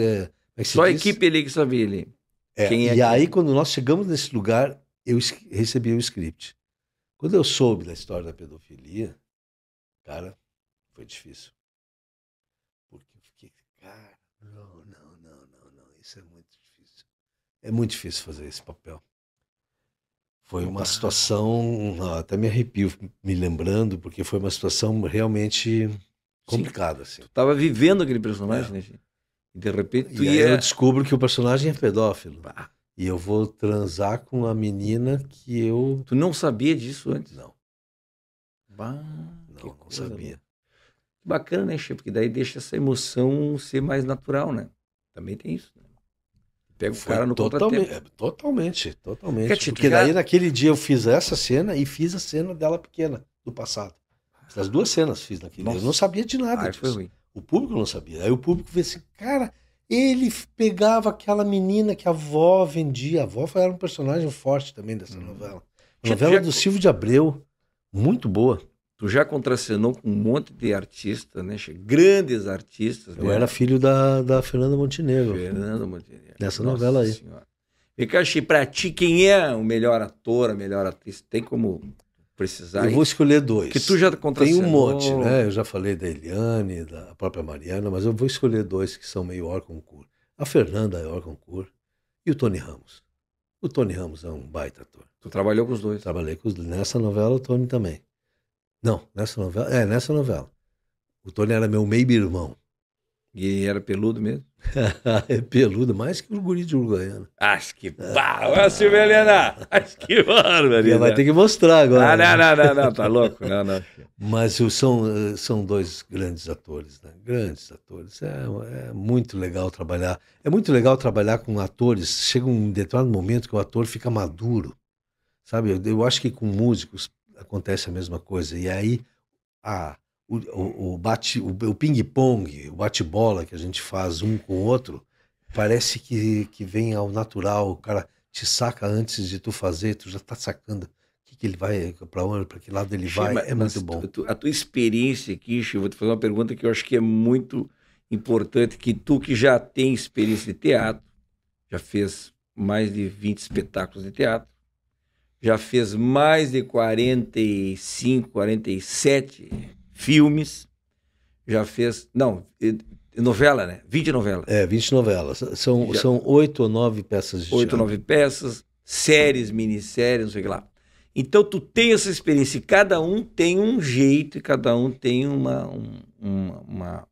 É, é Só a equipe ali que sabia ali. É, Quem é e aí, é? quando nós chegamos nesse lugar, eu recebi um script. Quando eu soube da história da pedofilia, cara, foi difícil. Porque eu fiquei, cara, não, não, não, não, não, isso é muito difícil. É muito difícil fazer esse papel. Foi uma situação, até me arrepio me lembrando, porque foi uma situação realmente complicada. Assim. Tu estava vivendo aquele personagem, é. né? E de repente tu e ia... eu descubro que o personagem é pedófilo. Bah. E eu vou transar com a menina que eu. Tu não sabia disso antes? Não. Bah, não, não sabia. Que Bacana, né, Che? Porque daí deixa essa emoção ser mais natural, né? Também tem isso. Né? Pega o cara no é, totalmente, Totalmente, totalmente. porque daí naquele dia eu fiz essa cena e fiz a cena dela pequena, do passado. As duas cenas fiz naquele Nossa. dia. Eu não sabia de nada Ai, disso. Foi ruim. O público não sabia. Aí o público vê assim, cara, ele pegava aquela menina que a avó vendia. A avó era um personagem forte também dessa novela. Uhum. novela já... do Silvio de Abreu, muito boa. Tu já contracenou com um monte de artistas, né? Grandes artistas. Eu né? era filho da, da Fernanda Montenegro. Fernanda Montenegro. Dessa Nossa novela aí. Senhora. Vikashi, pra ti, quem é o melhor ator, a melhor atriz? Tem como precisar. Eu vou escolher dois. Que tu já contracenou. Tem um monte, né? Eu já falei da Eliane, da própria Mariana, mas eu vou escolher dois que são meio Orconcourt. A Fernanda é Orconcourt e o Tony Ramos. O Tony Ramos é um baita ator. Tu trabalhou com os dois? Trabalhei com os dois. Nessa novela, o Tony também. Não, nessa novela. É, nessa novela. O Tony era meu meio-irmão. E era peludo mesmo? é peludo, mais que o guri de Uruguaiana. Acho que pau! Ah, é, Silvia Helena! Acho que bárbaro! Ela vai ter que mostrar agora. Ah, não, né? não, não, não, tá louco? Não, não. Mas são, eh, são dois grandes atores, né? Grandes atores. É, é muito legal trabalhar. É muito legal trabalhar com atores. Chega um determinado momento que o ator fica maduro. Sabe? Eu, eu acho que com músicos acontece a mesma coisa. E aí a o, o, bate, o, o ping-pong, o bate-bola que a gente faz um com o outro, parece que, que vem ao natural. O cara te saca antes de tu fazer, tu já tá sacando que, que ele vai, para onde, para que lado ele vai. É muito bom. Tu, a tua experiência aqui, vou te fazer uma pergunta que eu acho que é muito importante, que tu que já tem experiência de teatro, já fez mais de 20 espetáculos de teatro, já fez mais de 45, 47 filmes, já fez. Não, novela, né? 20 novelas. É, 20 novelas. São, já, são 8 ou 9 peças de 8 ou 9 peças, séries, minisséries, não sei o que lá. Então tu tem essa experiência e cada um tem um jeito, e cada um tem uma, um, uma,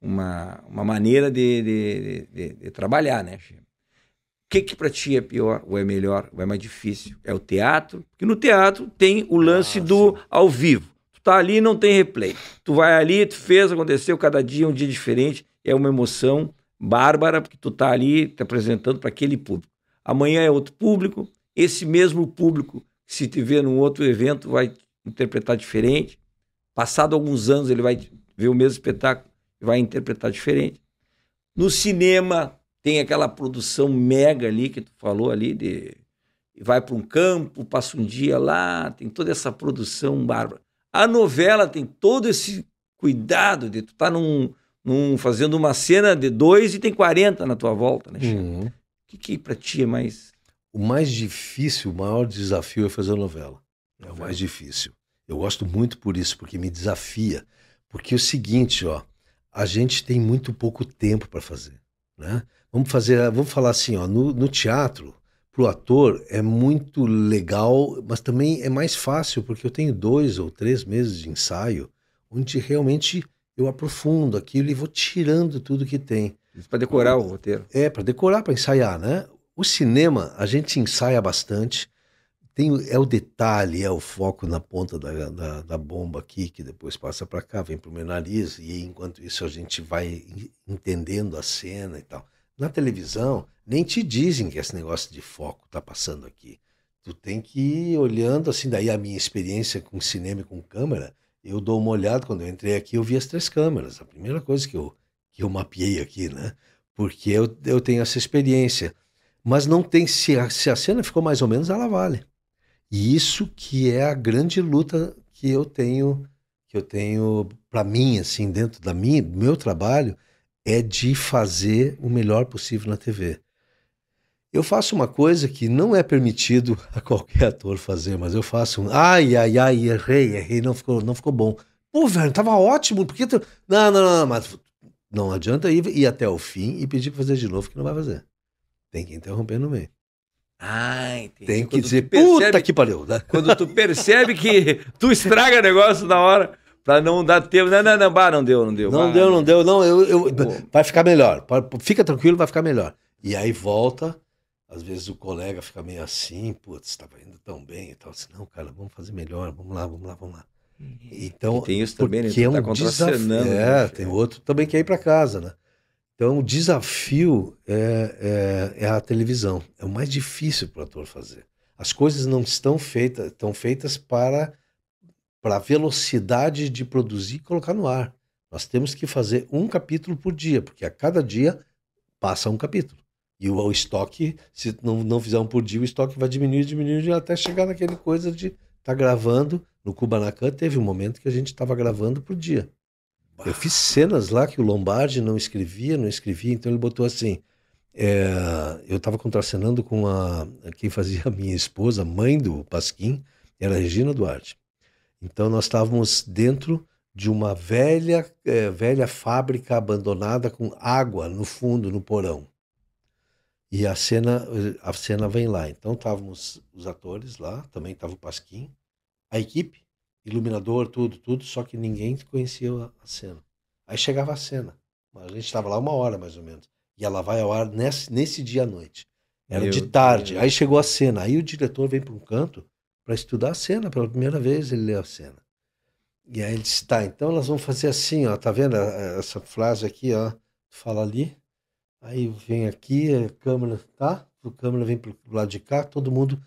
uma, uma, maneira de, de, de, de trabalhar, né, Chico? O que, que para ti é pior, ou é melhor, ou é mais difícil? É o teatro? Porque no teatro tem o lance ah, do ao vivo. Tu tá ali não tem replay. Tu vai ali, tu fez, aconteceu cada dia, é um dia diferente. É uma emoção bárbara, porque tu tá ali te apresentando para aquele público. Amanhã é outro público, esse mesmo público, se te ver num outro evento, vai interpretar diferente. Passado alguns anos, ele vai ver o mesmo espetáculo e vai interpretar diferente. No cinema, tem aquela produção mega ali que tu falou ali de vai para um campo, passa um dia lá, tem toda essa produção bárbara. A novela tem todo esse cuidado de tu tá num, num fazendo uma cena de dois e tem 40 na tua volta, né, uhum. O que, que pra ti é mais. O mais difícil, o maior desafio é fazer novela. É novela. o mais é. difícil. Eu gosto muito por isso, porque me desafia. Porque é o seguinte, ó, a gente tem muito pouco tempo para fazer, né? Vamos fazer, vamos falar assim, ó, no, no teatro, para o ator é muito legal, mas também é mais fácil, porque eu tenho dois ou três meses de ensaio, onde realmente eu aprofundo aquilo e vou tirando tudo que tem. Para decorar o roteiro. É, para decorar, para ensaiar, né? O cinema, a gente ensaia bastante. Tem, é o detalhe, é o foco na ponta da, da, da bomba aqui, que depois passa para cá, vem para o meu nariz, e enquanto isso a gente vai entendendo a cena e tal. Na televisão, nem te dizem que esse negócio de foco tá passando aqui. Tu tem que ir olhando, assim, daí a minha experiência com cinema e com câmera, eu dou uma olhada, quando eu entrei aqui, eu vi as três câmeras. A primeira coisa que eu, que eu mapeei aqui, né? Porque eu, eu tenho essa experiência. Mas não tem, se a, se a cena ficou mais ou menos, ela vale. E isso que é a grande luta que eu tenho, que eu tenho para mim, assim, dentro da minha, meu trabalho, é de fazer o melhor possível na TV. Eu faço uma coisa que não é permitido a qualquer ator fazer, mas eu faço um ai, ai, ai, errei, errei, não ficou, não ficou bom. Pô, velho, tava ótimo, porque tu... não, não, não, não, mas não adianta ir, ir até o fim e pedir pra fazer de novo que não vai fazer. Tem que interromper no meio. Ah, entendi. Tem que quando dizer, percebe, puta que pariu. Né? Quando tu percebe que tu estraga negócio na hora. Pra não dar tempo. Não, não, não, bah, não deu, não deu. Não bah, deu, não deu, não. Eu, eu, vai ficar melhor. Fica tranquilo, vai ficar melhor. E aí volta. Às vezes o colega fica meio assim, putz, estava indo tão bem e tal. Assim, não, cara, vamos fazer melhor, vamos lá, vamos lá, vamos lá. Uhum. Então, e tem isso também, né? Tu é um tá contracenando. Né, é, tem outro também que é ir para casa, né? Então, o desafio é, é, é a televisão. É o mais difícil para o ator fazer. As coisas não estão feitas, estão feitas para para a velocidade de produzir e colocar no ar. Nós temos que fazer um capítulo por dia, porque a cada dia passa um capítulo. E o, o estoque, se não, não fizer um por dia, o estoque vai diminuir, diminuir, até chegar naquele coisa de tá gravando. No Kubanacan teve um momento que a gente estava gravando por dia. Eu fiz cenas lá que o Lombardi não escrevia, não escrevia, então ele botou assim. É, eu estava contracenando com a, quem fazia a minha esposa, mãe do Pasquim, era a Regina Duarte. Então nós estávamos dentro de uma velha, é, velha fábrica abandonada com água no fundo, no porão. E a cena, a cena vem lá. Então estávamos os atores lá, também estava o Pasquim, a equipe, iluminador, tudo, tudo, só que ninguém conhecia a cena. Aí chegava a cena. A gente estava lá uma hora mais ou menos. E ela vai ao ar nesse, nesse dia à noite. Era de tarde. Aí chegou a cena. Aí o diretor vem para um canto para estudar a cena. Pela primeira vez ele leu a cena. E aí ele disse, tá, então nós vamos fazer assim, ó, tá vendo eh, eh, essa frase aqui, ó, fala ali, aí vem aqui, a câmera, tá? A câmera vem pro lado de cá, todo mundo,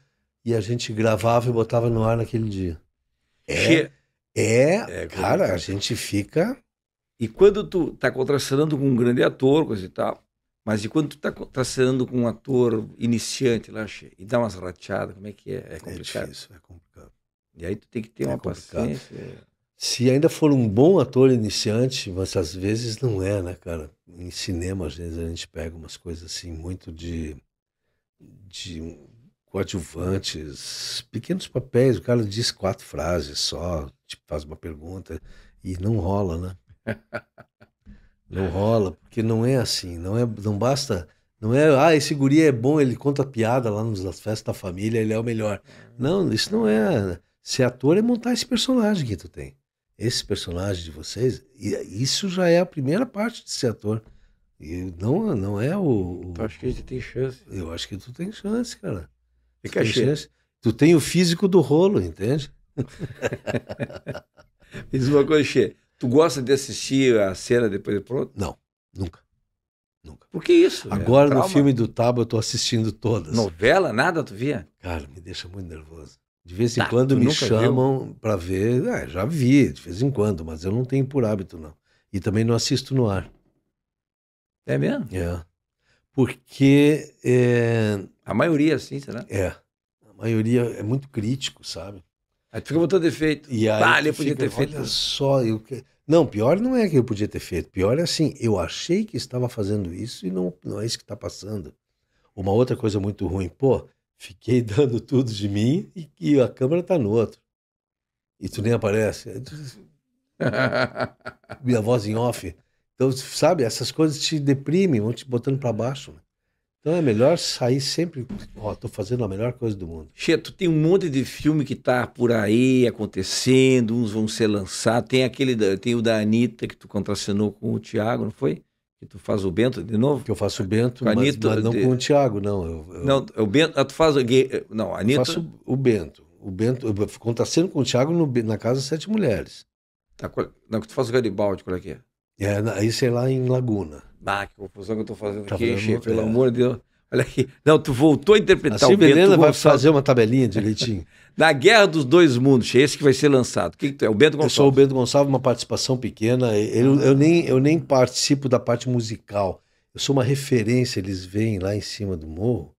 e a gente gravava e botava no ar naquele dia. É, é, é cara, a gente fica... E quando tu tá contracenando com um grande ator, coisa e tal, mas e quando tu tá sendo tá com um ator iniciante lá, e dá umas rateadas, como é que é? É, é complicado. É difícil, é complicado. E aí tu tem que ter é uma complicado. paciência. É. Se ainda for um bom ator iniciante, mas às vezes não é, né, cara? Em cinema, às vezes a gente pega umas coisas assim, muito de. de coadjuvantes, pequenos papéis. O cara diz quatro frases só, tipo, faz uma pergunta e não rola, né? não rola, porque não é assim, não é, não basta, não é, ah, esse guri é bom, ele conta piada lá nas festas da família, ele é o melhor. Não, isso não é, ser ator é montar esse personagem que tu tem. Esse personagem de vocês, é, isso já é a primeira parte de ser ator. E não, não é o, o. Tu acha que tu tem chance? Eu acho que tu tem chance, cara. Tu Fica tem chance. Tu tem o físico do rolo, entende? Fiz uma coisa cheia. Tu gosta de assistir a cena depois de pronto? Não, nunca. Nunca. Por que isso? É Agora é no filme do Tabo eu tô assistindo todas. Novela? Nada tu via? Cara, me deixa muito nervoso. De vez em tá, quando me chamam para ver. É, já vi, de vez em quando, mas eu não tenho por hábito, não. E também não assisto no ar. É mesmo? É. Porque. É... A maioria, sim, será? É. A maioria é muito crítico, sabe? Aí tu fica botando defeito. E aí, ah, podia ter feito. Olha né? só, eu, não, pior não é que eu podia ter feito. Pior é assim, eu achei que estava fazendo isso e não, não é isso que está passando. Uma outra coisa muito ruim, pô, fiquei dando tudo de mim e, e a câmera está no outro. E tu nem aparece. Minha voz em off. Então, sabe, essas coisas te deprimem, vão te botando para baixo. Né? Então é melhor sair sempre, ó, tô fazendo a melhor coisa do mundo. Cheto, tem um monte de filme que tá por aí acontecendo, uns vão ser lançados. Tem aquele, tem o da Anitta que tu contracenou com o Thiago, não foi? Que tu faz o Bento de novo? Que eu faço o Bento, mas, Anitta, mas, não de... com o Thiago, não. Eu, eu... Não, é o Bento, ah, tu faz o... Não, a Anitta... Eu faço o Bento. O Bento, eu contraceno com o Thiago no, na Casa Sete Mulheres. Tá, qual... Não, que tu faz o Garibaldi, qual é que é? É, isso é lá em Laguna. Ah, que confusão que eu tô fazendo tá aqui, fazendo, pelo é. amor de Deus. Olha aqui. Não, tu voltou a interpretar assim, o Bento Beleza vai fazer uma tabelinha direitinho. Na Guerra dos Dois Mundos, é esse que vai ser lançado. Que que é? O Bento Gonçalves. Eu sou o Bento Gonçalves, uma participação pequena. Eu, ah. eu, nem, eu nem participo da parte musical. Eu sou uma referência, eles veem lá em cima do morro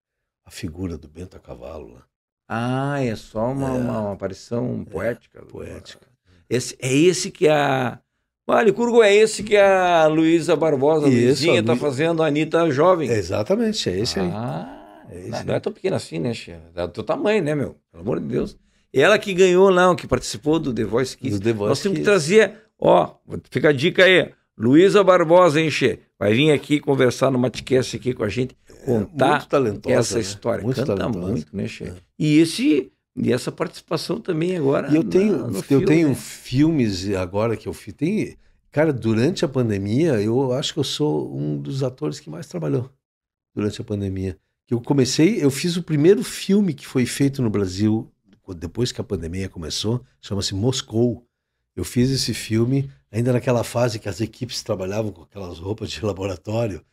a figura do Bento a cavalo lá. Ah, é só uma, é, uma, uma aparição é, poética. Poética. Esse, é esse que é a, curgo é esse que a Luísa Barbosa, Isso, Luizinha, está fazendo, a Anitta jovem. Exatamente, é esse ah, aí. É esse, não, não, é tão pequena assim, né, Xê? É do teu tamanho, né, meu? Pelo amor de Deus. Ela que ganhou lá, que participou do The Voice Kids. The Voice Nós temos Kids. que trazer, ó, fica a dica aí. Luísa Barbosa, hein, Xê? Vai vir aqui conversar no Matcast aqui com a gente, é, contar é, essa né? história. Muito Canta talentosa. muito, né, Xê? É. E esse e essa participação também agora. E eu tenho, na, eu filme, tenho né? filmes agora que eu fiz. Tem, cara, durante a pandemia, eu acho que eu sou um dos atores que mais trabalhou durante a pandemia. Eu comecei, eu fiz o primeiro filme que foi feito no Brasil depois que a pandemia começou, chama-se Moscou. Eu fiz esse filme ainda naquela fase que as equipes trabalhavam com aquelas roupas de laboratório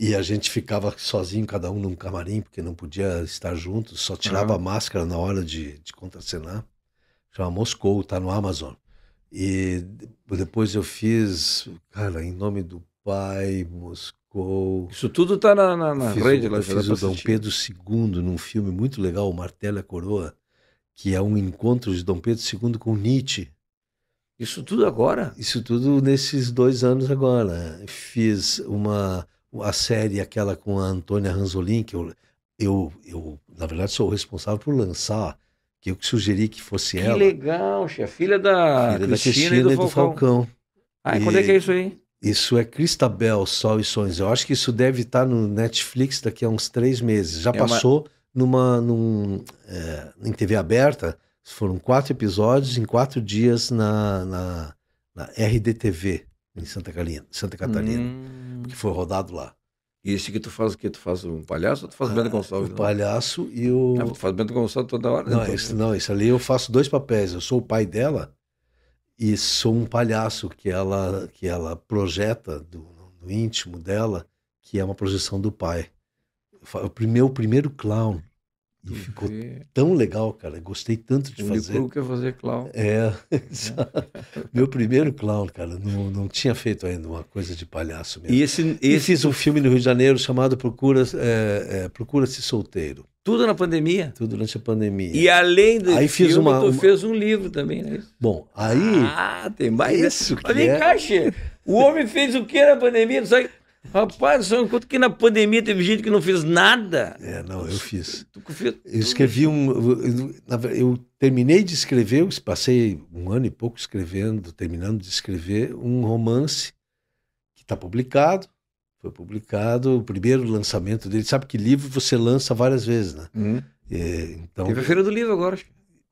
e a gente ficava sozinho, cada um num camarim, porque não podia estar junto, só tirava a máscara na hora de, de contracenar. Chama Moscou, tá no Amazon. E depois eu fiz, cara, em nome do pai, Moscou. Isso tudo tá na, na, na fiz, rede lá. Eu fiz o Dom Pedro II num filme muito legal, O Martelo e a Coroa, que é um encontro de Dom Pedro II com Nietzsche. Isso tudo agora? Isso tudo nesses dois anos agora. Fiz uma a série aquela com a Antônia Ranzolin, que eu, eu, eu na verdade, sou o responsável por lançar, que eu sugeri que fosse que ela. Que legal, chefe. Filha da filha Cristina, da Cristina e do, e do Falcão. Falcão. Ah, e quando é que é isso aí? Isso é Cristabel, Sol e Sonhos. Eu acho que isso deve estar tá no Netflix daqui a uns três meses. Já é passou uma... numa, num, é, em TV aberta, foram quatro episódios em quatro dias na, na, na RDTV em Santa, Calina, Santa Catarina, hum. porque foi rodado lá. E esse que tu faz o quê? Tu faz um palhaço ou tu faz o Bento ah, Gonçalves? O palhaço e o. Ah, tu faz Bento Gonçalves toda hora? Não, esse, não, esse ali eu faço dois papéis. Eu sou o pai dela e sou um palhaço que ela, que ela projeta do, íntimo dela, que é uma projeção do pai. O meu primeiro clown e ficou tão legal, cara. Gostei tanto de o fazer. O que eu fazer é clown. É, é. meu primeiro clown, cara. Não, não tinha feito ainda uma coisa de palhaço mesmo. E, esse, esse... E fiz um filme no Rio de Janeiro chamado Procura, é, é, Procura-se Solteiro. Tudo na pandemia? Tudo durante a pandemia. E além do aí filme, fiz uma, uma... tu fez um livro também, né? Bom, aí... Ah, tem mais isso. Mas vem é. cá, O homem fez o que na pandemia? Não sabe... Rapaz, só enquanto que na pandemia teve gente que não fez nada. É, não, eu fiz. Eu escrevi um. Eu terminei de escrever, eu passei um ano e pouco escrevendo, terminando de escrever um romance que está publicado. Foi publicado o primeiro lançamento dele. Sabe que livro você lança várias vezes, né? Uhum. É, então... Teve a Feira do Livro agora.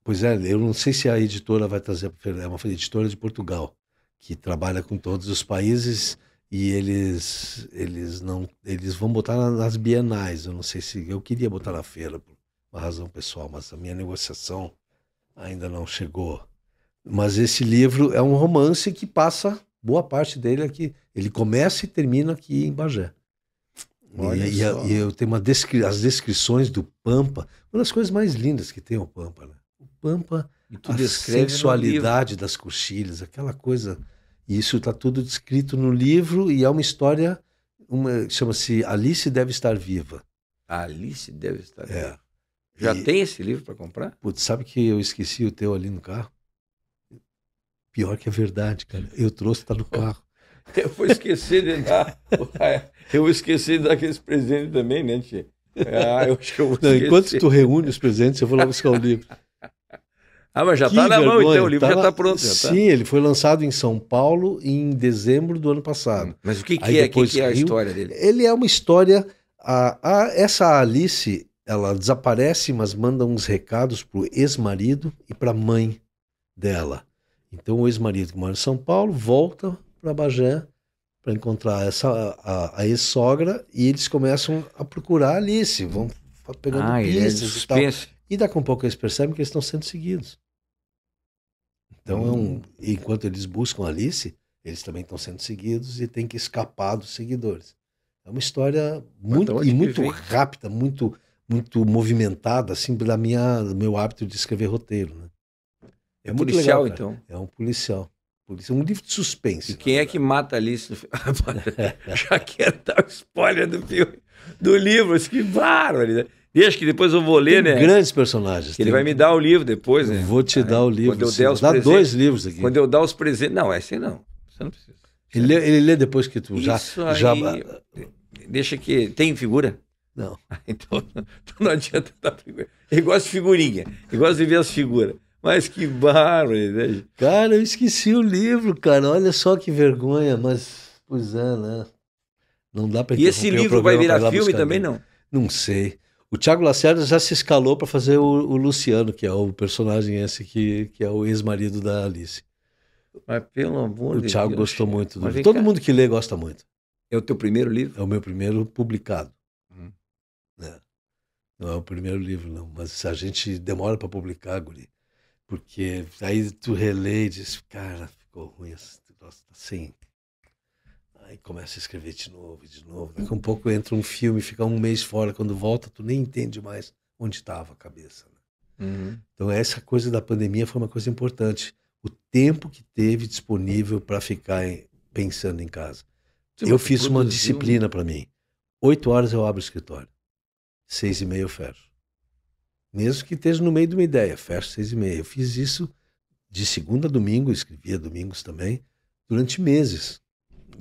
Pois é, eu não sei se a editora vai trazer. É uma editora de Portugal, que trabalha com todos os países e eles eles não eles vão botar nas bienais eu não sei se eu queria botar na feira por uma razão pessoal mas a minha negociação ainda não chegou mas esse livro é um romance que passa boa parte dele aqui ele começa e termina aqui em Bagé olha e, a, e, eu tenho uma descri as descrições do Pampa uma das coisas mais lindas que tem o Pampa né? o Pampa a sexualidade das coxilhas aquela coisa isso está tudo descrito no livro e é uma história, uma chama-se Alice deve estar viva. A Alice deve estar é. viva. Já e... tem esse livro para comprar? Putz, sabe que eu esqueci o teu ali no carro? Pior que é verdade, cara. Eu trouxe, tá no carro. Eu vou esquecer de dar. Eu vou esquecer de dar aqueles presentes também, né, Tchê? Ah, eu acho que eu vou Não, Enquanto tu reúne os presentes, eu vou lá buscar o livro. Ah, mas já está na vergonha. mão, então o livro já está pronto. Já tá. Sim, ele foi lançado em São Paulo em dezembro do ano passado. Hum, mas o que, que, é, que, que é a Rio, história dele? Ele é uma história. A, a, essa Alice, ela desaparece, mas manda uns recados para o ex-marido e para a mãe dela. Então o ex-marido que mora em São Paulo volta para Bagé para encontrar essa a, a ex-sogra e eles começam a procurar Alice, vão pegando ah, é pistas é e tal. E daqui a um pouco eles percebem que eles estão sendo seguidos. Então, hum. enquanto eles buscam Alice, eles também estão sendo seguidos e têm que escapar dos seguidores. É uma história muito então, é e muito rápida, muito muito movimentada, assim, da minha, do meu hábito de escrever roteiro. Né? É, é um policial, legal, então? É um policial. policial um livro de suspense. E quem é que mata Alice Já quero dar o spoiler do filme, do livro, que assim, bárbaro! Né? Deixa que depois eu vou ler, tem né? grandes personagens. Ele tem... vai me dar o livro depois, né? Eu vou te ah, dar o é. livro. Quando eu der os dá presentes, dois livros aqui. Quando eu dar os presentes... Não, é assim não. Você não precisa. Ele, lê, ele lê depois que tu Isso já... Aí, já... Deixa que... Tem figura? Não. Ah, então, então não adianta dar figura. Ele gosta de figurinha. Ele gosta de ver as figuras. Mas que bárbaro, né? Cara, eu esqueci o livro, cara. Olha só que vergonha, mas... Pois é, né? Não dá para E esse livro vai virar filme também, não? Não sei. O Tiago Lacerda já se escalou para fazer o, o, Luciano, que é o personagem esse que, que é o ex-marido da Alice. Mas pelo amor de Deus. O Tiago gostou muito. Do... Todo mundo que lê gosta muito. É o teu primeiro livro? É o meu primeiro publicado. Uhum. É. Não é o primeiro livro, não. Mas a gente demora para publicar, Guri. Porque aí tu relê e diz, cara, ficou ruim. Nossa, assim. Aí começa a escrever de novo, e de novo. Daqui a um pouco entra um filme, fica um mês fora. Quando volta, tu nem entende mais onde estava a cabeça. Né? Uhum. Então, essa coisa da pandemia foi uma coisa importante. O tempo que teve disponível para ficar em, pensando em casa. Você eu fiz uma disciplina para mim. Oito horas eu abro o escritório. Seis e meia eu fecho. Mesmo que esteja no meio de uma ideia, fecho seis e meia. Eu fiz isso de segunda a domingo, escrevia domingos também, durante meses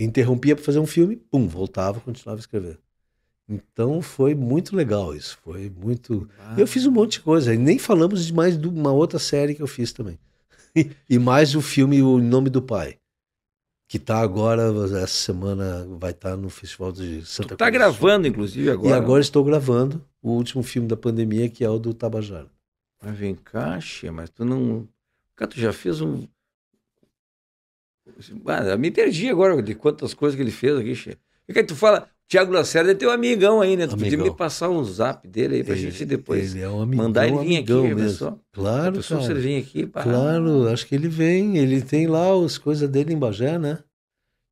interrompia para fazer um filme, pum, voltava, continuava a escrever. Então foi muito legal isso, foi muito. Ah. Eu fiz um monte de coisa, e nem falamos de mais de uma outra série que eu fiz também. E, mais o filme O Nome do Pai, que tá agora essa semana vai estar tá no Festival de Santa tu tá Cruz. Tá gravando inclusive agora. E né? agora estou gravando o último filme da pandemia que é o do Tabajara. Mas vem cá, mas tu não, cara, tu já fez um Mano, ah, me perdi agora de quantas coisas que ele fez aqui, che. E aí tu fala, Tiago Lacerda é teu amigão aí, né? Tu amigão. podia me passar um zap dele aí pra ele, gente depois. Ele é um amigão, mandar ele vir aqui, mesmo. Pessoal. Claro, pessoa, cara. Se ele vir aqui, Claro, acho que ele vem. Ele tem lá as coisas dele em Bagé, né?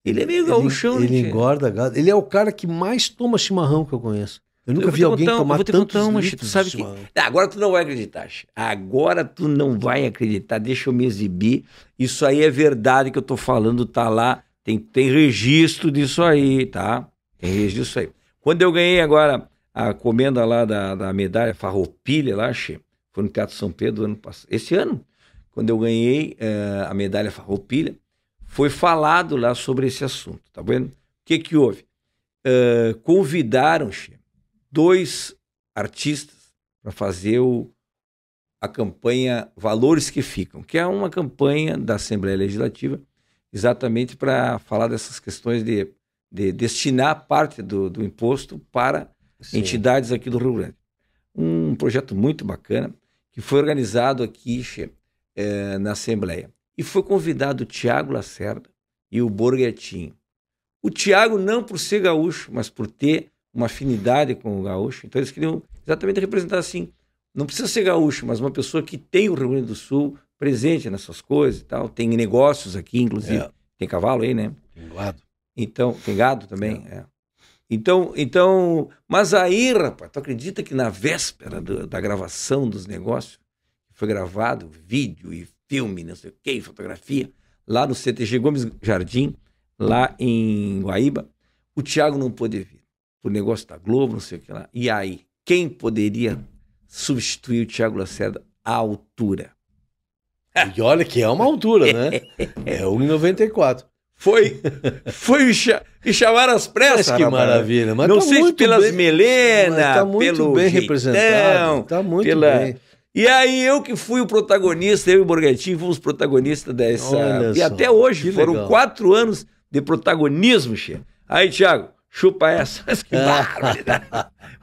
Ele é meio gaúchão, Ele, ele engorda gado. Ele é o cara que mais toma chimarrão que eu conheço. Eu nunca eu vi alguém contar, tomar eu tantos contar, mas litros. Tu sabe que... É, agora tu não vai acreditar. Agora tu não vai acreditar. Deixa eu me exibir. Isso aí é verdade que eu tô falando, tá lá. Tem, tem registro disso aí, tá? Tem registro disso aí. Quando eu ganhei agora a comenda lá da, da medalha Farroupilha lá, che, foi no Teatro São Pedro ano passado. Esse ano, quando eu ganhei uh, a medalha Farroupilha, foi falado lá sobre esse assunto, tá vendo? O que que houve? Uh, convidaram, che, dois artistas para fazer o, a campanha Valores que Ficam, que é uma campanha da Assembleia Legislativa exatamente para falar dessas questões de, de destinar parte do, do imposto para Sim. entidades aqui do Rio Grande. Um projeto muito bacana que foi organizado aqui é, na Assembleia. E foi convidado o Tiago Lacerda e o Borguetinho. O Tiago, não por ser gaúcho, mas por ter uma afinidade com o gaúcho. Então eles queriam exatamente representar assim, não precisa ser gaúcho, mas uma pessoa que tem o Rio Grande do Sul presente nessas coisas e tal. Tem negócios aqui, inclusive. É. Tem cavalo aí, né? Tem gado. Então, tem gado também, é. É. Então, então, mas aí, rapaz, tu acredita que na véspera do, da gravação dos negócios, foi gravado vídeo e filme, não sei o que, fotografia, lá no CTG Gomes Jardim, lá em Guaíba, o Thiago não pôde vir o negócio da Globo, não sei o que lá. E aí, quem poderia substituir o Tiago Lacerda à altura? E olha que é uma altura, né? É 1,94. Foi, foi e chamaram as pressas. Mas que maravilha. Mas não tá sei se pelas bem, melenas, tá muito pelo bem representado. Tá muito pela... bem. E aí eu que fui o protagonista, eu e o Borghetti fomos protagonistas dessa. Olha e só, até hoje, foram legal. quatro anos de protagonismo, chefe. Aí, Tiago, Chupa essa. que barbaridade.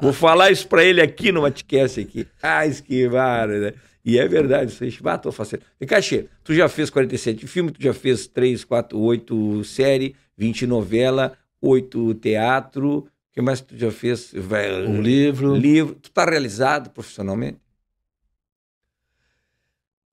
Vou falar isso pra ele aqui no Matcast aqui. Ah, que barbaridade. E é verdade, vocês batam fazendo. E Cachê, tu já fez 47 filmes, tu já fez 3, 4, 8 séries, 20 novelas, 8 teatro. O que mais tu já fez? Um livro. Livro. Tu tá realizado profissionalmente?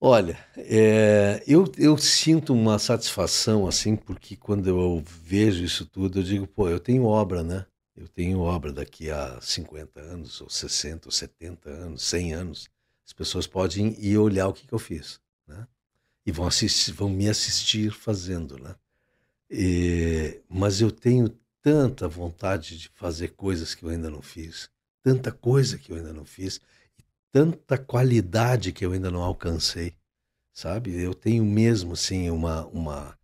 Olha, é, eu, eu sinto uma satisfação, assim, porque quando eu vejo isso tudo, eu digo, pô, eu tenho obra, né? Eu tenho obra daqui a 50 anos, ou 60, ou 70 anos, 100 anos. As pessoas podem ir olhar o que, que eu fiz, né? E vão, assistir, vão me assistir fazendo, né? E, mas eu tenho tanta vontade de fazer coisas que eu ainda não fiz, tanta coisa que eu ainda não fiz, tanta qualidade que eu ainda não alcancei, sabe? Eu tenho mesmo, sim, uma, uma,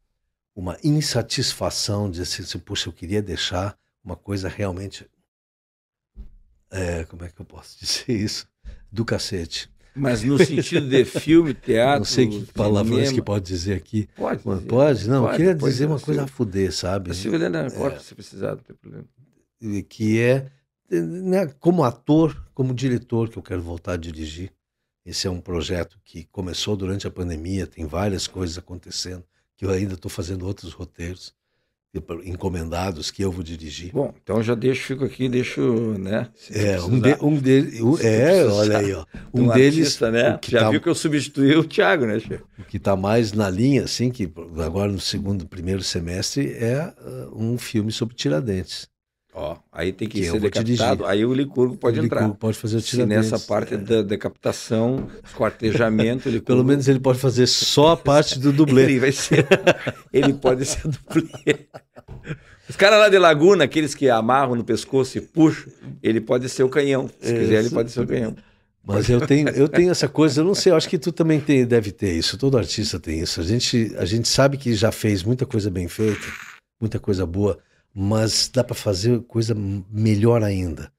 uma insatisfação de assim, puxa, eu queria deixar uma coisa realmente. É, como é que eu posso dizer isso? Do cacete. Mas no sentido de filme, teatro. Não sei que palavras que pode dizer aqui. Pode. Dizer. Pode? Não, pode, eu queria pode, dizer uma coisa a fuder, sabe? Eu sigo dentro da é, porta, é. se precisar, não tem problema. Que é né, como ator, como diretor, que eu quero voltar a dirigir. Esse é um projeto que começou durante a pandemia, tem várias coisas acontecendo, que eu ainda estou fazendo outros roteiros encomendados que eu vou dirigir. Bom, então já deixo, fico aqui, deixo, né? É, um, de, um deles, é, olha aí, ó, um, deles, artista, né? já tá, viu que eu substituí o Thiago, né? chefe? O que está mais na linha, assim, que agora no segundo, primeiro semestre é uh, um filme sobre Tiradentes. Ó, aí tem que, que ser decapitado, aí o licurgo pode o licurgo entrar. pode fazer Se nessa parte é. da decapitação, cortejamento Licurgo... Pelo menos ele pode fazer só a parte do dublê. ele vai ser... ele pode ser dublê. Os caras lá de Laguna, aqueles que amarram no pescoço e puxam, ele pode ser o canhão. Se Isso. quiser, ele pode ser o canhão. Mas eu tenho, eu tenho essa coisa, eu não sei, eu acho que tu também tem, deve ter isso, todo artista tem isso. A gente, a gente sabe que já fez muita coisa bem feita, muita coisa boa, mas dá para fazer coisa melhor ainda.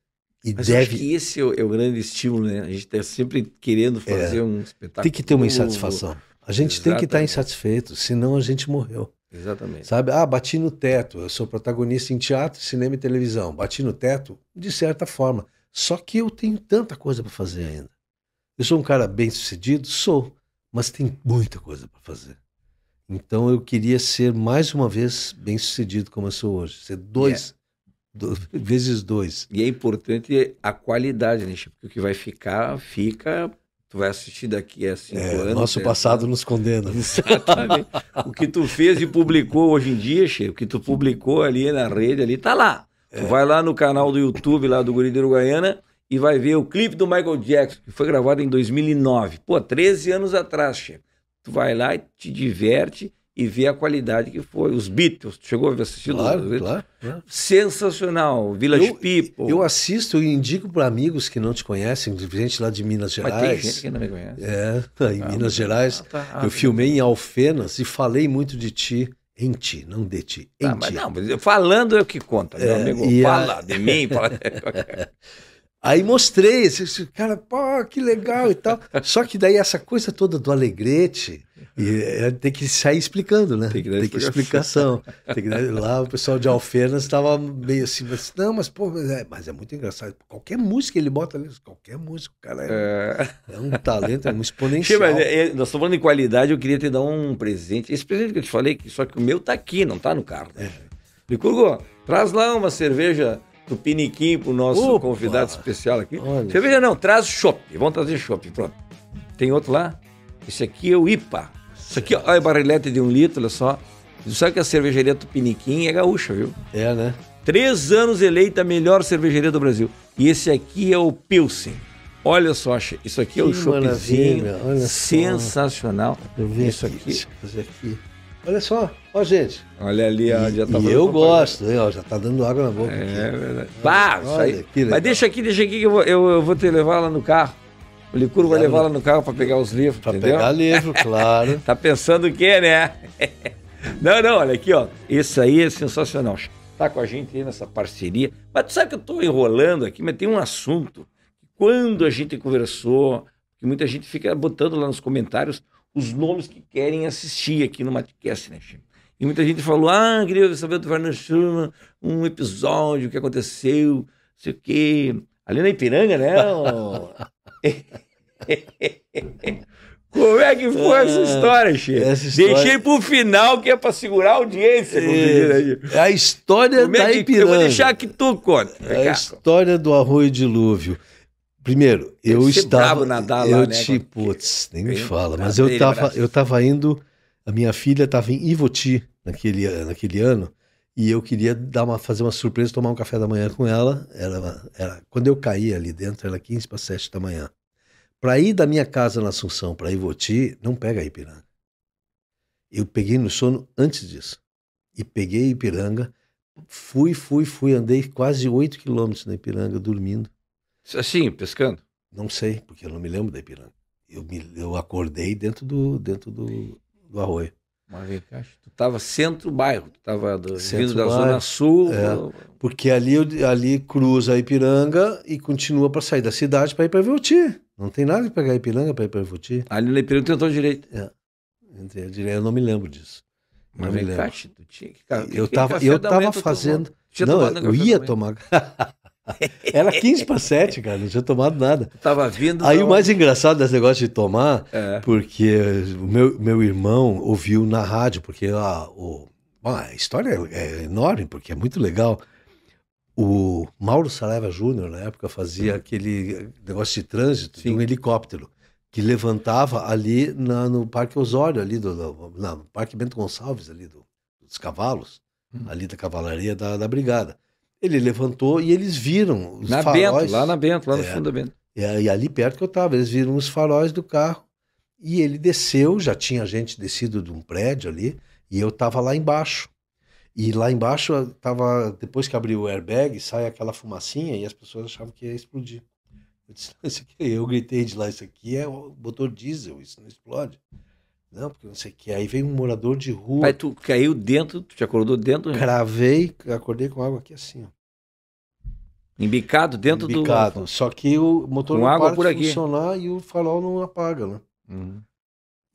E mas deve... acho que esse é o, é o, grande estímulo, né? A gente está sempre querendo é. fazer é. um espetáculo. Tem que ter uma insatisfação. A gente Exatamente. tem que estar tá insatisfeito, senão a gente morreu. Exatamente. Sabe? Ah, bati no teto. Eu sou protagonista em teatro, cinema e televisão. Bati no teto, de certa forma. Só que eu tenho tanta coisa para fazer ainda. Eu sou um cara bem sucedido? Sou. Mas tem muita coisa para fazer. Então eu queria ser mais uma vez bem sucedido como eu sou hoje, ser dois, é. dois vezes dois. E é importante a qualidade, né? Porque o que vai ficar fica. Tu vai assistir daqui a cinco é, anos. Nosso certo? Né? passado nos condena. Exatamente. o que tu fez e publicou hoje em dia, Che, o que tu publicou ali na rede ali, tá lá. É. Tu vai lá no canal do YouTube lá do Guri de Uruguaiana e vai ver o clipe do Michael Jackson, que foi gravado em 2009. Pô, 13 anos atrás, chefe tu vai lá e te diverte e vê a qualidade que foi. Os Beatles, tu chegou a assistir? Claro, claro, claro. Sensacional, Village eu, People. Eu assisto e indico para amigos que não te conhecem, gente lá de Minas Gerais. Mas tem gente que não me conhece. É, tá, em ah, Minas Gerais. Tá, tá, tá eu filmei em Alfenas e falei muito de ti. Em ti, não de ti. Em tá, ti. Mas não, falando é o que conta, meu é, amigo. Fala a... de mim, fala... Aí mostrei, esse cara, pô, que legal e tal. Só que daí essa coisa toda do alegrete, e, eh, tem que sair explicando, né? Tem que dar tem que explicação. tem que dar... Lá o pessoal de Alfernas estava meio assim, mas, não, mas pô, mas é, mas é, muito engraçado. Qualquer música ele bota ali, qualquer música, cara é, é, é... um talento, é um exponencial. Che, mas, é, é, nós estamos falando em qualidade, eu queria te dar um presente. Esse presente que eu te falei, só que o meu tá aqui, não tá no carro. Né? Licurgo, traz lá uma cerveja tupiniquim o nosso Opa. convidado especial aqui. Olha. Cerveja não, traz chope. Vamos trazer chope, pronto. Tem outro lá? Esse aqui é o IPA. Isso aqui, olha, é barrilete de um litro, olha só. Você sabe que a cervejaria Tupiniquim é gaúcha, viu? É, né? Três anos eleita a melhor cervejaria do Brasil. E esse aqui é o Pilsen. Olha só, isso aqui que é o choppzinho. Sensacional. Isso aqui. isso aqui. Olha só, ó, gente. Olha ali, ó, já tá E eu gosto, hein, ó, já tá dando água na boca. É, aqui. verdade. Bah, Olha, Mas deixa aqui, deixa aqui que eu vou, eu, eu vou te levar lá no carro. O Licuro vai levar lá no carro para pegar os livros, pra pegar livro, claro. tá pensando o quê, né? não, não, olha aqui, ó. Isso aí é sensacional. Tá com a gente aí nessa parceria. Mas tu sabe que eu tô enrolando aqui, mas tem um assunto. Quando a gente conversou, que muita gente fica botando lá nos comentários os nomes que querem assistir aqui no Matcast, né, Chico? E muita gente falou: ah, queria saber do Werner Schumann, um episódio, o que aconteceu, não sei o quê. Ali na Ipiranga, né? Como é que foi ah, essa história, Che? História... Deixei pro final que é pra segurar a audiência. Né, é, a história Como é da é que... Ipiranga. Eu vou deixar que tu conta. É a história do arroio dilúvio. Primeiro, eu, eu estava. Nadar eu lá, né, te, putz, nem me fala, tá mas eu estava, eu tava indo. A minha filha estava em Ivoti naquele, naquele ano e eu queria dar uma, fazer uma surpresa, tomar um café da manhã com ela. Era, era quando eu caí ali dentro, era 15 para 7 da manhã. Para ir da minha casa na Assunção para Ivoti, não pega a Ipiranga. Eu peguei no sono antes disso. E peguei Ipiranga, fui, fui, fui, andei quase 8 quilômetros na Ipiranga dormindo. Assim, pescando? Não sei, porque eu não me lembro da Ipiranga. Eu, me, eu acordei dentro do, dentro do, do arroio. tu estava centro-bairro, tu estava vindo da Zona Sul. É, Porque ali, ali cruza a Ipiranga e continua para sair da cidade para ir para Ivoti. Não tem nada de pegar a Ipiranga para ir para Ivoti. Ali na Ipiranga tentou direito. É. Entrei eu não me lembro disso. Mas não me tu tinha que, eu estava, eu tava fazendo. Não, eu ia tomar. Era 15 para 7, cara, não tinha tomado nada. Eu tava vindo. Aí o mais engraçado desse negócio de tomar, é. porque o meu, meu irmão ouviu na rádio, porque a, ah, o, ah, a história é enorme, porque é muito legal. O Mauro Saraiva Júnior, na época, fazia aquele negócio de trânsito Sim. de um helicóptero que levantava ali na, no Parque Osório, ali do, do na, no Parque Bento Gonçalves, ali do, dos cavalos, hum. ali da cavalaria da, da brigada. Ele levantou e eles viram os na faróis. Bento, lá na Bento, lá no é, fundo da Bento. e ali perto que eu estava, eles viram os faróis do carro. E ele desceu, já tinha gente descido de um prédio ali, e eu estava lá embaixo. E lá embaixo tava, depois que abriu o airbag, sai aquela fumacinha e as pessoas achavam que ia explodir. Eu, disse, é eu gritei de lá, isso aqui é o motor diesel, isso não explode. Não, porque não sei o que. Aí veio um morador de rua. Pai, tu caiu dentro, tu te acordou dentro? Cravei, acordei com água aqui assim, ó. Embicado dentro Embicado. do. Só que o motor com não água para por de aqui. funcionar e o farol não apaga, né? Uhum.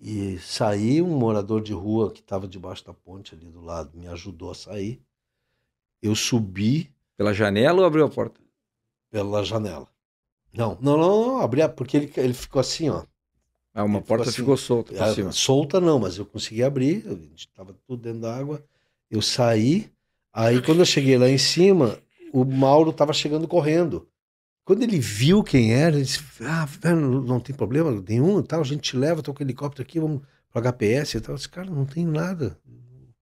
E saí, um morador de rua que estava debaixo da ponte ali do lado me ajudou a sair. Eu subi. Pela janela ou abriu a porta? Pela janela. Não, não, não, não abri, a... porque ele, ele ficou assim, ó. Ah, uma porta assim, ficou solta por ah, cima. Solta não, mas eu consegui abrir, estava tudo dentro da água. Eu saí, aí quando eu cheguei lá em cima, o Mauro estava chegando correndo. Quando ele viu quem era, ele disse: Ah, não, não tem problema nenhum, tal, a gente te leva, estou com o helicóptero aqui, vamos o HPS e tal. Eu disse, cara, não tem nada,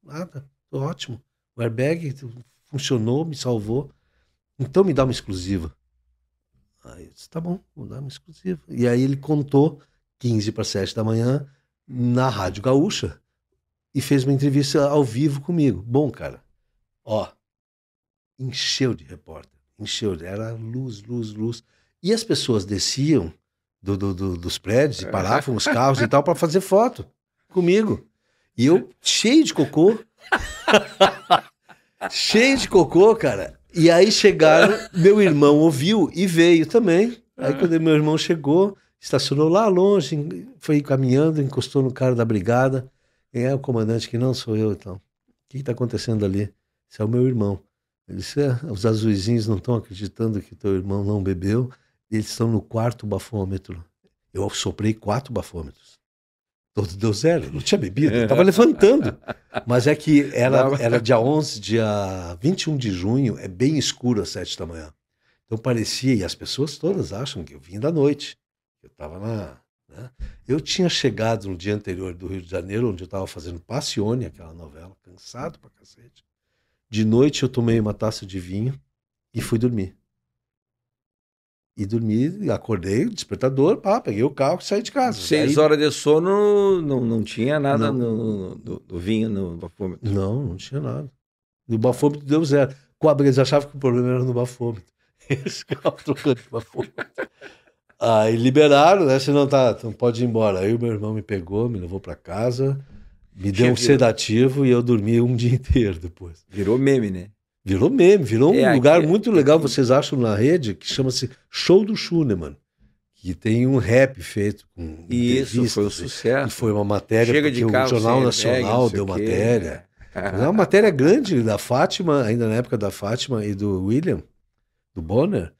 nada, tô ótimo. O airbag funcionou, me salvou. Então me dá uma exclusiva. Aí eu disse, tá bom, vou dar uma exclusiva. E aí ele contou 15 para 7 da manhã, na Rádio Gaúcha, e fez uma entrevista ao vivo comigo. Bom, cara, ó, encheu de repórter, encheu, de, era luz, luz, luz. E as pessoas desciam do, do, do dos prédios e é. paravam os carros e tal para fazer foto comigo. E eu cheio de cocô. cheio de cocô, cara. E aí chegaram, meu irmão ouviu e veio também. Aí é. quando meu irmão chegou, estacionou lá longe, foi caminhando, encostou no cara da brigada. Quem é o comandante? Que não sou eu, então. O que está acontecendo ali? Isso é o meu irmão. Ele disse, é, os azuizinhos não estão acreditando que teu irmão não bebeu. Eles estão no quarto bafômetro. Eu soprei quatro bafômetros. Todo deu zero. Não tinha bebido, estava levantando. Mas é que era, era dia 11, dia 21 de junho, é bem escuro às sete da manhã. Então parecia, e as pessoas todas acham que eu vim da noite. Eu estava na. Né? Eu tinha chegado no dia anterior do Rio de Janeiro, onde eu estava fazendo Passione, aquela novela, cansado pra cacete. De noite eu tomei uma taça de vinho e fui dormir. E dormi, acordei, despertador, pá, peguei o carro e saí de casa. Seis horas de sono, não, não tinha nada não. No, do, vinho, no bafômetro? Não, não tinha nada. No bafômetro deu zero. Com a Brisa que o problema era no bafômetro. Eles ficavam trocando de bafômetro. Aí liberaram, né? Você não tá, não pode ir embora. Aí o meu irmão me pegou, me levou para casa, me deu um sedativo e eu dormi um dia inteiro depois. Virou meme, né? Virou meme, virou um é, lugar é, muito é, legal, vocês acham na rede, que chama-se Show do Schunemann. Que tem um rap feito com Isso, foi um sucesso. Foi uma matéria, Chega de carro, o Jornal Nacional deu quê, matéria. Né? É uma matéria grande da Fátima, ainda na época da Fátima e do William, do Bonner.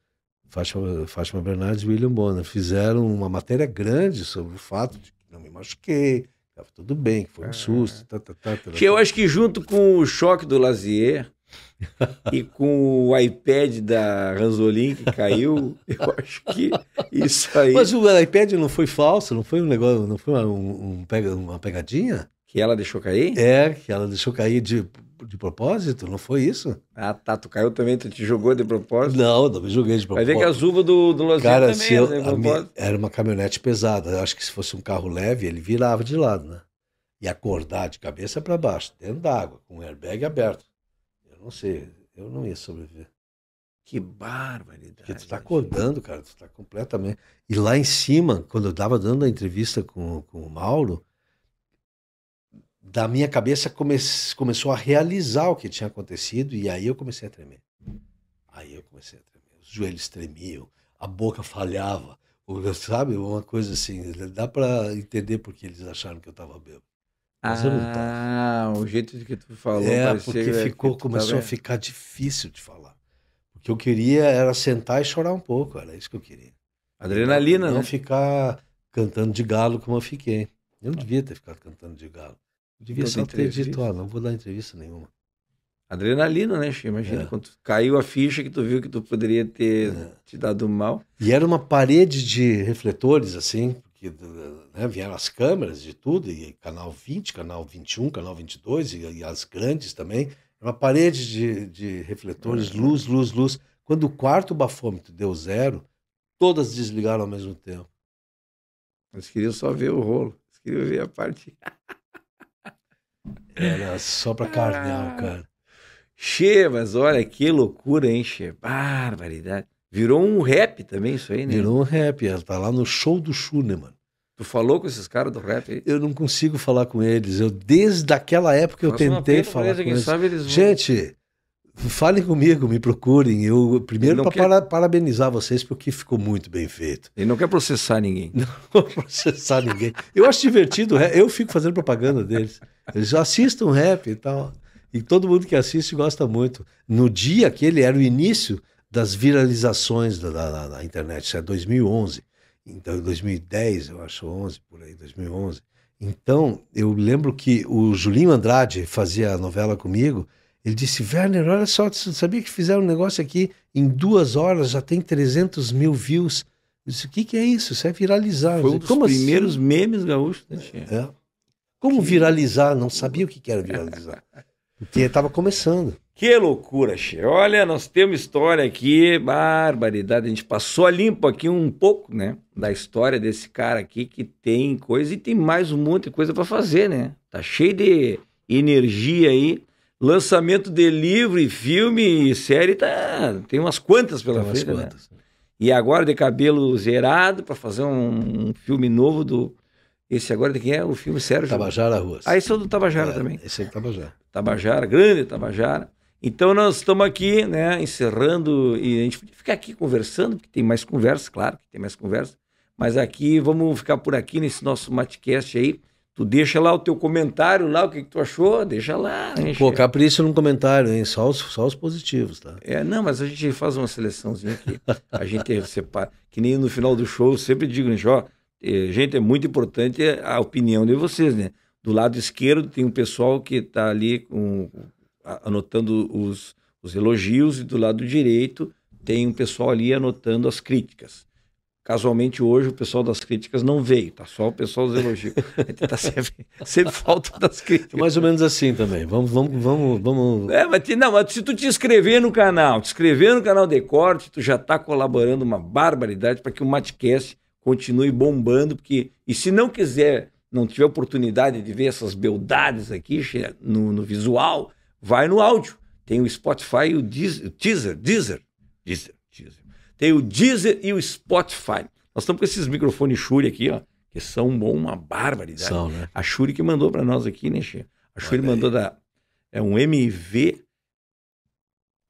Fátima, Fátima Bernardes e William Bonner fizeram uma matéria grande sobre o fato de que não me machuquei, estava tudo bem, que foi um ah. susto. Tá, tá, tá, tá, que eu tá. acho que junto com o choque do Lazier e com o iPad da Ranzolin que caiu, eu acho que isso aí. Mas o iPad não foi falso, não foi um negócio, não foi uma, um, uma pegadinha? Que ela deixou cair? É, que ela deixou cair de, de propósito, não foi isso? Ah, tá. Tu caiu também, tu te jogou de propósito? Não, não me joguei de propósito. Vai ver que a Zuba do, do Los Cara, também se eu, né, era, minha, era uma caminhonete pesada. Eu acho que se fosse um carro leve, ele virava de lado, né? E acordar de cabeça para baixo, dentro d'água, com o airbag aberto. Eu não sei, eu não ia sobreviver. Que barbaridade. Porque tu tá acordando, cara, tu tá completamente. E lá em cima, quando eu dava dando a entrevista com, com o Mauro da minha cabeça come começou a realizar o que tinha acontecido e aí eu comecei a tremer. Aí eu comecei a tremer. Os joelhos tremiam, a boca falhava, sabe? Uma coisa assim. Dá para entender porque eles acharam que eu estava bêbado. Mas ah, eu não tava. Ah, o jeito de que tu falou é, porque ficou, começou tá a ficar difícil de falar. O que eu queria era sentar e chorar um pouco, era isso que eu queria. Adrenalina, não, né? Não ficar cantando de galo como eu fiquei. Eu não devia ter ficado cantando de galo. Devia só ter dito, não vou dar entrevista nenhuma. Adrenalina, né, Che? Imagina, é. quando caiu a ficha que tu viu que tu poderia ter é. te dado mal. E era uma parede de refletores, assim, porque né, vieram as câmeras de tudo, e canal 20, canal 21, canal 22, e, e as grandes também. Uma parede de, de refletores, é. luz, luz, luz. Quando o quarto bafômetro deu zero, todas desligaram ao mesmo tempo. Eles queriam só ver o rolo, eles queriam ver a parte. Era é só pra carnal, ah. cara. Che, mas olha que loucura, hein, Che? Barbaridade. Virou um rap também isso aí, né? Virou um rap, ela tá lá no show do Schunemann. Né, tu falou com esses caras do rap aí? Eu não consigo falar com eles. Eu desde aquela época eu tentei falar com eles. Sabe, eles vão... Gente, Falem comigo, me procurem. Eu primeiro para quer... parabenizar vocês porque ficou muito bem feito. Ele não quer processar ninguém. Não vou processar ninguém. Eu acho divertido, eu fico fazendo propaganda deles. Eles assistam rap e tal. E todo mundo que assiste gosta muito. No dia que ele era o início das viralizações da, da, da internet, isso é 2011. Então, 2010, eu acho, 11, por aí, 2011. Então, eu lembro que o Julinho Andrade fazia a novela comigo ele disse, Werner, olha só, sabia que fizeram um negócio aqui, em duas horas já tem 300 mil views. Eu disse, o que, que é isso? Isso é viralizar. Foi um dos primeiros assim? memes gaúchos, né, é. Como que... viralizar? Não sabia o que, que era viralizar. Porque estava começando. Que loucura, Che. Olha, nós temos história aqui, barbaridade. A gente passou a limpo aqui um pouco, né? Da história desse cara aqui que tem coisa e tem mais um monte de coisa para fazer, né? Tá cheio de energia aí. Lançamento de livro e filme e série, tá, tem umas quantas pela tem frente. Né? Quantas. Né? E agora de cabelo zerado para fazer um, um, filme novo do. Esse agora de quem é? O filme Sérgio. Tabajara Ruas. Ah, esse é do Tabajara é, também. Esse é do Tabajara. Tabajara, grande Tabajara. Então nós estamos aqui, né, encerrando e a gente podia ficar aqui conversando, porque tem mais conversa, claro que tem mais conversa, mas aqui vamos ficar por aqui nesse nosso matcast aí. Tu deixa lá o teu comentário lá, o que, que tu achou, deixa lá. Enche. Pô, capricha num comentário, hein? Só os, só os positivos, tá? É, não, mas a gente faz uma seleçãozinha aqui. a gente separa. Que nem no final do show, eu sempre digo, gente, ó, eh, gente, é muito importante a opinião de vocês, né? Do lado esquerdo tem um pessoal que tá ali com, anotando os, os elogios, e do lado direito tem um pessoal ali anotando as críticas. Casualmente hoje o pessoal das críticas não veio, tá só o pessoal dos elogios. tá sempre, sempre falta das críticas. Mais ou menos assim também. Vamos, vamos, vamos, vamos. É, mas, não, mas se tu te inscrever no canal, te inscrever no canal Decorte, tu já está colaborando uma barbaridade para que o Matcast continue bombando, porque e se não quiser, não tiver oportunidade de ver essas beldades aqui no, no visual, vai no áudio. Tem o Spotify e o teaser teaser Deezer, Deezer tem o Deezer e o Spotify. Nós estamos com esses microfones Shure aqui, ó, que são bom, uma barbaridade. São, né? A Shure que mandou para nós aqui, né, Xê? A Shure mandou da é um MV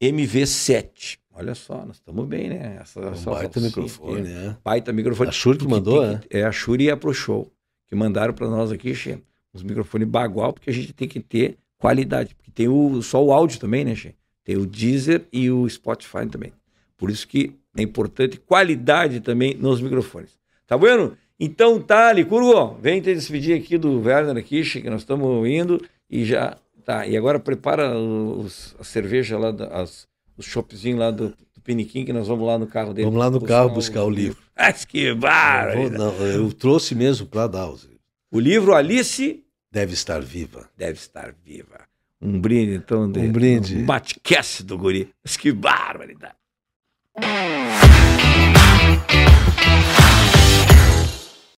MV7. Olha só, nós estamos bem, né? Essa, é um essa baita microfone, né? Baita microfone. A Shure que mandou, né? É, a Shure e a ProShow, que mandaram para nós aqui, Xê, Os microfones bagual, porque a gente tem que ter qualidade. Porque tem o, só o áudio também, né, Xê? Tem o Deezer e o Spotify também. Por isso que é importante qualidade também nos microfones. Tá bueno? Então tá, Licurgo, vem te despedir aqui do Werner Kish, que nós estamos indo e já tá. E agora prepara os, a cerveja lá, as, os choppzinhos lá do, do Piniquim, que nós vamos lá no carro dele. Vamos lá no carro buscar o, o livro. Ah, que bárbaro! Não, não, eu trouxe mesmo para dar O livro Alice... Deve estar viva. Deve estar viva. Um brinde, então. De, um brinde. Um bate do guri. Mas que barbaridade. Thank you.